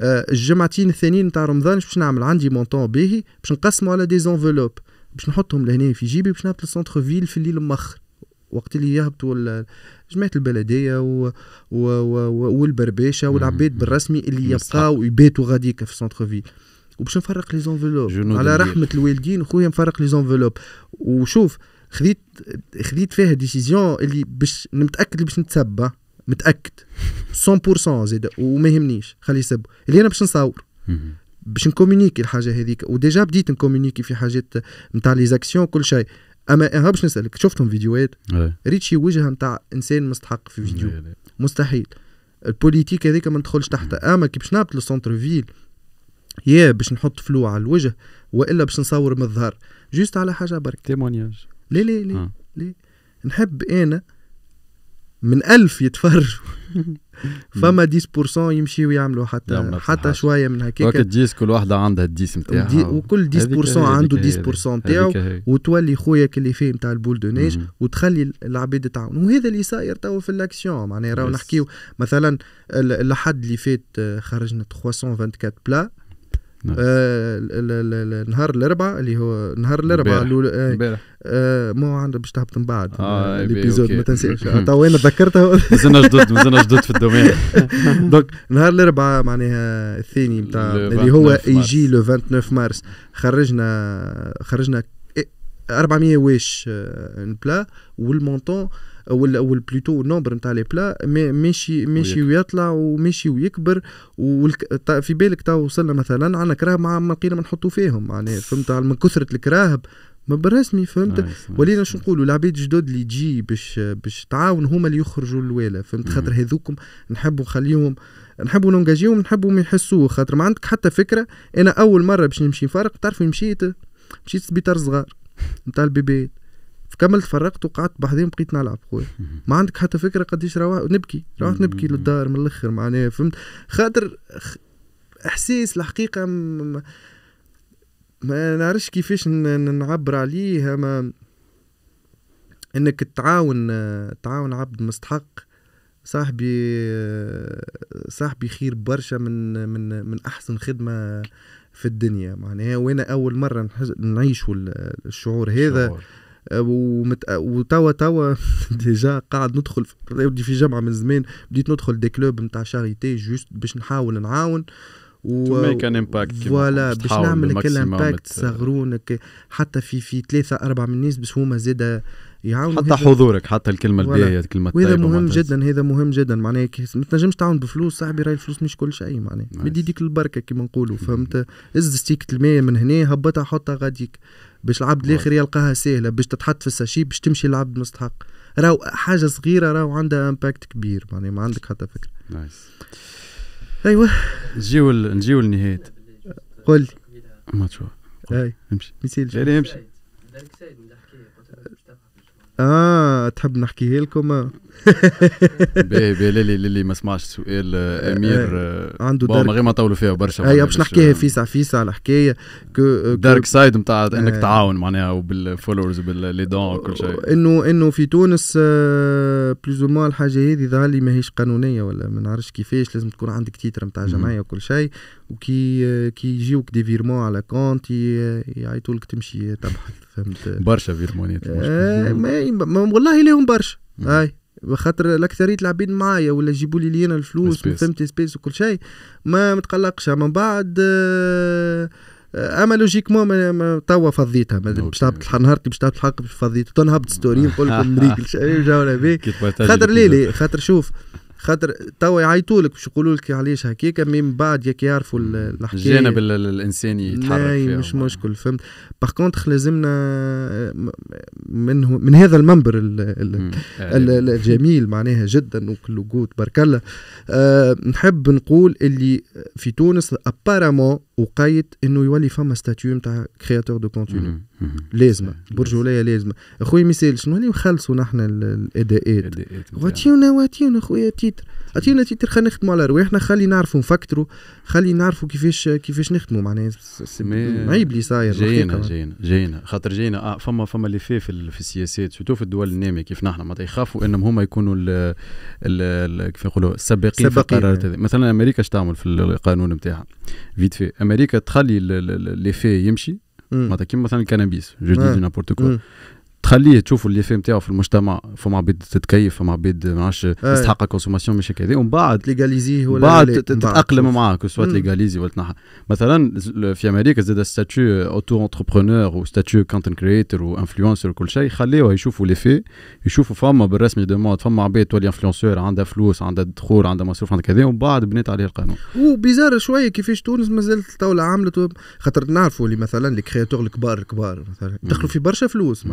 آه، الجمعتين الثانيين نتاع رمضان باش نعمل عندي مونتون باهي باش نقسمه على دي زونفلوب باش نحطهم لهنا في جيبي باش نهبط للسونتر فيل في الليل مخر وقت اللي يهبطوا جماعه البلديه و... و... و... والبربشه والعباد بالرسمي اللي يبقاو يباتوا غاديك في سونتر فيل وباش نفرق لي زونفلوب على رحمه الوالدين خويا نفرق لي زونفلوب وشوف خذيت خذيت فيها ديسيزيون اللي باش متاكد اللي باش نتسبى متاكد 100% زيد وما يهمنيش خلي يسب اللي انا باش نصور باش نكومونيكي الحاجه هذيك وديجا بديت نكومونيكي في حاجات نتاع لي زاكسيون كل شيء اما باش نسالك شفتهم فيديوهات إيه. ريتشي وجهه نتاع انسان مستحق في فيديو إيه، إيه. مستحيل البوليتيك هذيك ما ندخلش تحتها اما كي باش نهبط للسونتر فيل يا باش نحط فلو على الوجه والا باش نصور من الظهر جوست على حاجه برك تيمونياج ليه ليه ليه, آه. ليه نحب انا من ألف يتفرجوا [laughs] فما 10% يمشي ويعملوا حتى حتى حاجة. شويه من هكاك وقت ديس كل واحده عندها الديس نتاعها وكل 10% عنده 10% نتاعو وتولي خويا اللي فيه نتاع البول دو نيج وتخلي العباد تعاون وهذا اللي صاير توا في الاكسيون معناها راهو نحكيو مثلا لحد اللي فات آه، خرجنا 324 بلا نعم. آه نهار الاربعاء اللي هو نهار الاربعاء امبارح آه،, آه مو عندنا باش تهبط من بعد آه، آه، الابيزود ما تنساش تو [laughs] انا تذكرتها [laughs] مازلنا جدد مازلنا جدد في الدومين دونك [laughs] نهار الاربعاء معناها الثاني نتاع اللي هو يجي لو 29 مارس خرجنا خرجنا 400 واش بلا والمونتون ولا ولا بلوتو النومبر نتاع لي بلا ماشي ماشي ويطلع وماشي ويكبر في بالك تا وصلنا مثلا عندنا كراهب ما لقينا ما نحطوا فيهم معناها يعني فهمت من كثره الكراهب ما بالرسمي فهمت ولينا شو نقولوا العباد جدد اللي تجي باش باش تعاون هما اللي يخرجوا الوالا فهمت خاطر هذوكم نحبوا نخليهم نحبوا نونجاجيهم نحبوا ما يحسوه خاطر ما عندك حتى فكره انا اول مره باش نمشي نفرق تعرف مشيت مشيت سبيطار صغار نتاع البيبي فكملت فرقت وقعدت بعدين بقيت نلعب خويا ما عندك حتى فكره قديش روحت نبكي روحت نبكي للدار من الاخر معناها فهمت خاطر احساس الحقيقه م... ما نعرفش كيفاش نعبر عليه ما انك تعاون تعاون عبد مستحق صاحبي صاحبي خير برشا من من من احسن خدمه في الدنيا معناها وانا اول مره نعيش الشعور هذا شعور. ومت... وتوا توا [laughs] ديجا قاعد ندخل في... في جامعه من زمان بديت ندخل دي كلوب نتاع شاريتي جوست باش نحاول نعاون و ميك ان امباكت فوالا باش نعمل كل امباكت صغرونك حتى في في ثلاثه اربعه من الناس باش هما زاده يعاونوا حتى حضورك حتى الكلمه الباهيه الكلمه الطيبه وهذا مهم جدا هذا مهم جدا معناها ما تنجمش تعاون بفلوس صاحبي راهي الفلوس مش كل شيء معناها مدي ديك البركه كما نقولوا [laughs] فهمت از ستيكة الماء من هنا هبطها حطها غاديك باش العبد الاخر آه. يلقاها سهله باش تتحط في الساشي باش تمشي للعبد مستحق راهو حاجه صغيره راهو عندها امباكت كبير يعني ما عندك حتى فكره نايس ايوا نجيو نجيو للنهايه قول ما تشوف اي امشي يعني امشي اه تحب نحكيه لكم باهي [laughs] باهي للي للي ما سمعش السؤال آه، امير آه، آه، عنده دارك من غير ما نطولوا فيها برشا اي باش نحكيها فيسع فيسع الحكايه كو دارك سايد نتاع انك تعاون معناها وبالفولورز وباللي دون وكل شيء انه انه في تونس بلوز او الحاجه هذه ظهر لي ماهيش قانونيه ولا ما نعرفش كيفاش لازم تكون عندك تيتر نتاع جمعيه وكل شيء وكي كي يجيوك دي فيرمون على كونت يعيطوا لك تمشي تبحث فهمت برشا فيرمونيات آه ما والله ليهم برشا هاي خاطر الاكثريه العباد معايا ولا جيبوا لي لينا الفلوس فهمت سبيس وكل شيء ما متقلقش من بعد آه اما لوجيكمون توا فضيتها باش تهبط نهار نهار باش تهبط الحق فضيت تنهبط ستوري نقول لكم مريكل [laughs] شيء خاطر ليلي خاطر شوف خاطر توا يعيطوا لك باش يقولوا لك علاش هكاك من بعد ياك يعرفوا الحكايه الجانب الانساني يتحرك فيه مش مشكل فهمت باغ كونتخ لازمنا من من هذا المنبر آه. الجميل معناها جدا وكل جود بارك الله آه، نحب نقول اللي في تونس ابارامون وقيت انه يولي فما ستاتيو نتاع كرياتور دو كونتوني لازمه برجوليه لازمه اخويا مثال شنو نخلصوا نحن الاداءات واتيونا واتيونا اخويا تيتر عطينا تيتر خلينا نخدموا على رواحنا خلي نعرفوا نفكروا خلي نعرفوا كيفاش كيفاش نخدموا معناها عيب اللي صاير جينا جينا جينا خاطر جينا اه فما فما اللي في في السياسات سيتو في الدول الناميه كيف نحن معناتها يخافوا انهم هما يكونوا الـ الـ كيف نقولوا السباقين في القرارات هذه مثلا امريكا اش تعمل في القانون نتاعها فيت في امريكا تخلي لي في يمشي معناتها كيما مثلا الكنابيس جو دي نابورت كو خليه تشوفوا اللي فيه نتاعو في المجتمع فما عباد تتكيف فما عباد ما عادش إيه. تستحق الكونسوماسيون مش هكذا ومن بعد ليغاليزيه ولا بعد تتاقلم معاه كو سوا ليغاليزي ولا تنحى مثلا في امريكا زاد ستاتيو اوتو انتربرونور وستاتيو كونتنت كريتور وانفلونسر وكل شيء خليوه يشوفوا لي في يشوفوا فما بالرسمي مود فما عباد تولي انفلونسور عندها فلوس عندها دخول عندها مصروف عندها كذا ومن بعد بنيت عليه القانون وبيزار شويه كيفاش تونس مازالت الدوله عملت خاطر نعرفوا اللي مثلا لي كرياتور الكبار الكبار مثلا دخلوا في برشا فلوس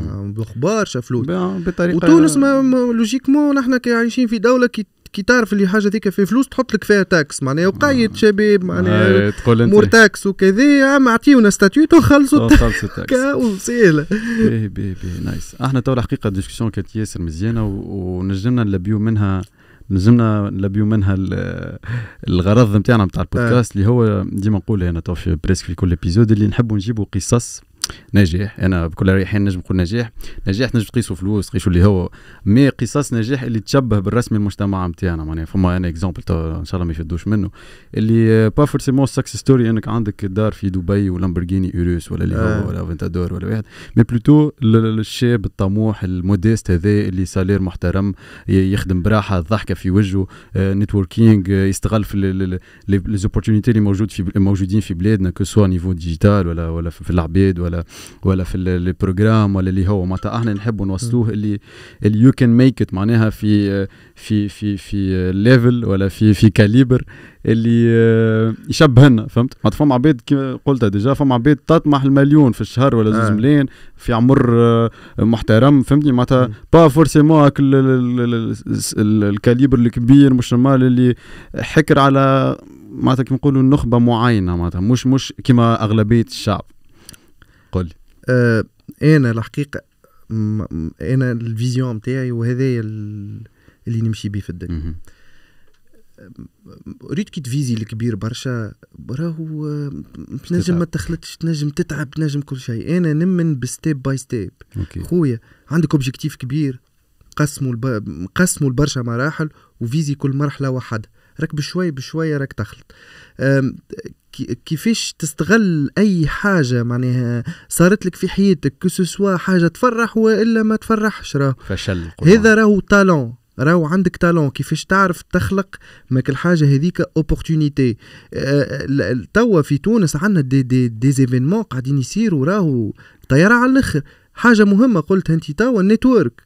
الاخبار شاف فلوس بطريقه وتونس ما لوجيكمون نحن عايشين في دوله كي كي تعرف اللي حاجه ذيك في فلوس تحط لك فيها تاكس معناها آه. شباب معناها آه، تقول مور تاكس وكذا عم اعطيونا ستاتيوت وخلصوا وخلصوا التاكس وسهله [laughs] باهي باهي باهي نايس احنا تو الحقيقه الديسكسيون كانت ياسر مزيانه ونجمنا نلبيو منها نجمنا نلبيو منها الغرض نتاعنا نتاع البودكاست آه. اللي هو ديما نقول انا تو في بريسك في كل ابيزود اللي نحبوا نجيبوا قصص نجاح انا بكل اريحيه نجم نقول نجاح نجاح تنجم تقيسه فلوس تقيسه اللي هو مي قصص نجاح اللي تشبه بالرسم المجتمع نتاعنا معناها فما انا اكزومبل ان شاء الله ما يشدوش منه اللي با فورسيمون ساكس ستوري انك عندك دار في دبي ولامبرجيني اوروس ولا اللي هو آه. ولا فنتادور ولا واحد مي بلوتو الشاب الطموح الموديست هذا اللي سالير محترم يخدم براحه الضحكه في وجهه نتوركينج آه، آه، يستغل في لي زوبورتونيتي اللي موجود في موجودين في بلادنا كو سوا نيفو ديجيتال ولا ولا في العباد ولا ولا ولا في البروجرام ولا اللي هو معناتها احنا نحبوا نوصلوه اللي اللي يو كان ميك ات معناها في في في في ليفل ولا في في كاليبر اللي آه، يشبهنا فهمت ما فما عباد كما قلت ديجا فما عباد تطمح المليون في الشهر ولا زوج آه. ملايين في عمر آه، محترم فهمتني معناتها با فورسيمون الكاليبر الكبير مش المال اللي حكر على معناتها كيما نقولوا نخبه معينه معناتها مش مش كما اغلبيه الشعب قول آه انا الحقيقه انا الفيزيون نتاعي وهذايا اللي نمشي بيه في الدنيا آه، ريت كي تفيزي الكبير برشا راهو آه، تنجم ما تخلطش تنجم تتعب تنجم كل شيء انا نمن بستيب باي ستيب خويا عندك اوبجيكتيف كبير قسموا الب... قسموا لبرشا مراحل وفيزي كل مرحله وحدها راك بشوي بشوية راك تخلط كيفاش تستغل اي حاجه معناها صارت لك في حياتك كو حاجه تفرح والا ما تفرحش راه فشل هذا راهو تالون راهو عندك تالون كيفاش تعرف تخلق ماك الحاجه هذيك اوبورتونيتي آه، آه، توا في تونس عندنا دي دي ديزيفينمون قاعدين يصيروا راهو طياره على الاخر حاجه مهمه قلتها انت توا النيتورك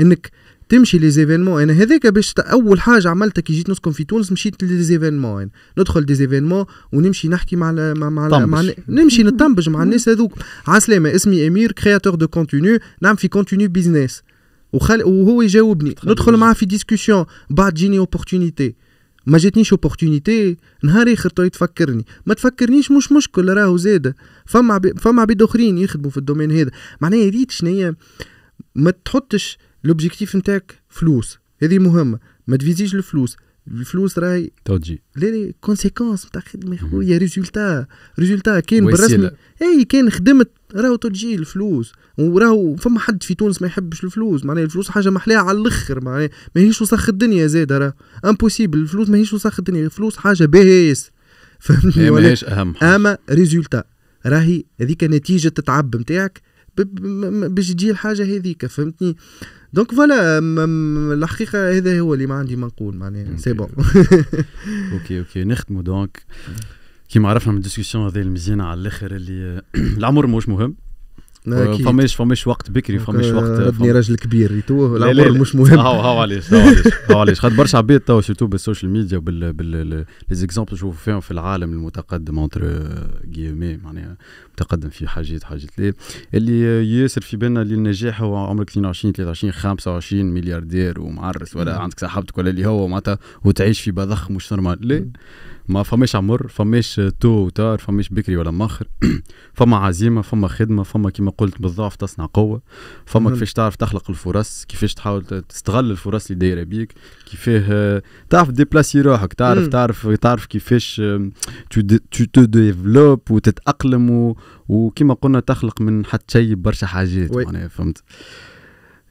انك تمشي لي زيفينمون انا هذاك باش اول حاجه عملتها كي جيت نسكن في تونس مشيت لي زيفينمون انا ندخل دي زيفينمون ونمشي نحكي مع الـ مع مع, مع نمشي نطنبج مع [laughs] الناس هذوك عسلامه اسمي امير كرياتور دو كونتوني نعمل في كونتوني بيزنس وخل... وهو يجاوبني ندخل معاه في ديسكسيون بعد جيني اوبورتونيتي ما جاتنيش اوبورتونيتي نهار اخر تو طيب تفكرني ما تفكرنيش مش مشكل راهو زاده فما عبي... فما عبيد اخرين يخدموا في الدومين هذا معناها ريت شنو ما تحطش لوبجيكتيف نتاعك فلوس هذه مهمه ما تفيزيش الفلوس الفلوس راهي توجي لا لا كونسيكونس نتاع خدمه خويا ريزولتا ريزولتا كان بالرسمي اي كان خدمت راهو توجي الفلوس وراهو فما حد في تونس ما يحبش الفلوس معناها الفلوس حاجه محلاها على الاخر معناها ماهيش وسخ الدنيا زاد راه امبوسيبل الفلوس ماهيش وسخ الدنيا الفلوس حاجه باهيس فهمتني ماهيش اهم حاجه اما ريزولتا راهي هذيك نتيجه التعب نتاعك باش تجي الحاجه هذيك فهمتني دونك فوالا الحقيقه هذا هو اللي ما عندي ما نقول معناها سي بون [laughs] اوكي اوكي نختموا دونك كيما عرفنا من الديسكسيون هذه المزيانه على الاخر اللي [clears throat] العمر مش مهم فماش فماش وقت بكري فماش وقت ابني آه، راجل كبير يتوه العمر مش مهم هاو آه، هاو علاش هاو علاش خاطر برشا عباد تو سيرتو بالسوشيال ميديا وبالزيكزامبل نشوفوا فيهم في العالم المتقدم اونتر آه، جيمي معناها متقدم في حاجات حاجات اللي ياسر في بالنا اللي النجاح هو عمرك 22 23 25 ملياردير ومعرس ولا عندك صاحبتك ولا اللي هو معناتها وتعيش في بضخ مش نورمال لا ما فماش عمر فماش تو وتار فماش بكري ولا مخر [clears throat] فما عزيمه فما خدمه فما كما قلت بالضعف تصنع قوه فما كيفاش تعرف تخلق الفرص كيفاش تحاول تستغل الفرص اللي دايره بيك كيفاه آه، تعرف ديبلاسي روحك تعرف تعرف تعرف كيفاش تو تو ديفلوب وتتاقلم وكما قلنا تخلق من حتى شيء برشا حاجات معناها فهمت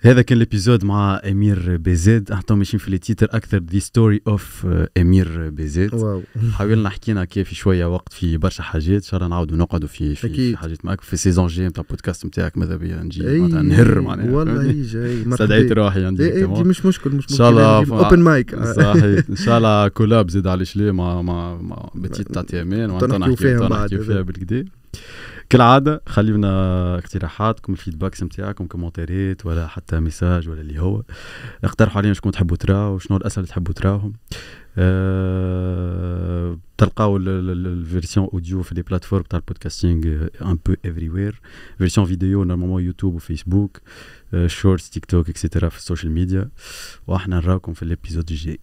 هذا كان الابيزود مع امير بيزيد احنا ماشيين في التيتر اكثر ذا ستوري اوف امير بيزيد واو [laughs] حاولنا حكينا كيف شويه وقت في برشا حاجات ان شاء الله نعاودوا نقعدوا في في, في حاجات معك في سيزون جي نتاع البودكاست نتاعك ماذا بيا نجي نهر معناها والله [laughs] جاي استدعيت روحي عندي اي مش مشكل مش مشكل ان شاء يعني الله اوبن مايك [laughs] صحيح ان شاء الله كولاب زيد على ليه مع مع بتيت تاع تيمان ونحكيو فيها بالكدا كالعاده خليونا اقتراحاتكم الفيدباكس نتاعكم كومنتاريات ولا حتى ميساج ولا اللي هو اقترحوا علينا شكون تحبوا تراو وشنو الاسئله اللي تحبوا تراهم أه... تلقاو الفيرسيون اوديو في لي بلاتفورم تاع البودكاستينغ ان بو افري وير فيرسيون فيديو نورمالمون يوتيوب وفيسبوك شورتس تيك توك اكسيتيرا في السوشيال ميديا واحنا نراكم في الابيزود الجاي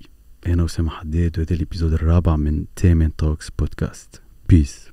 انا وسام حداد وهذا الابيزود الرابع من تيمين توكس بودكاست peace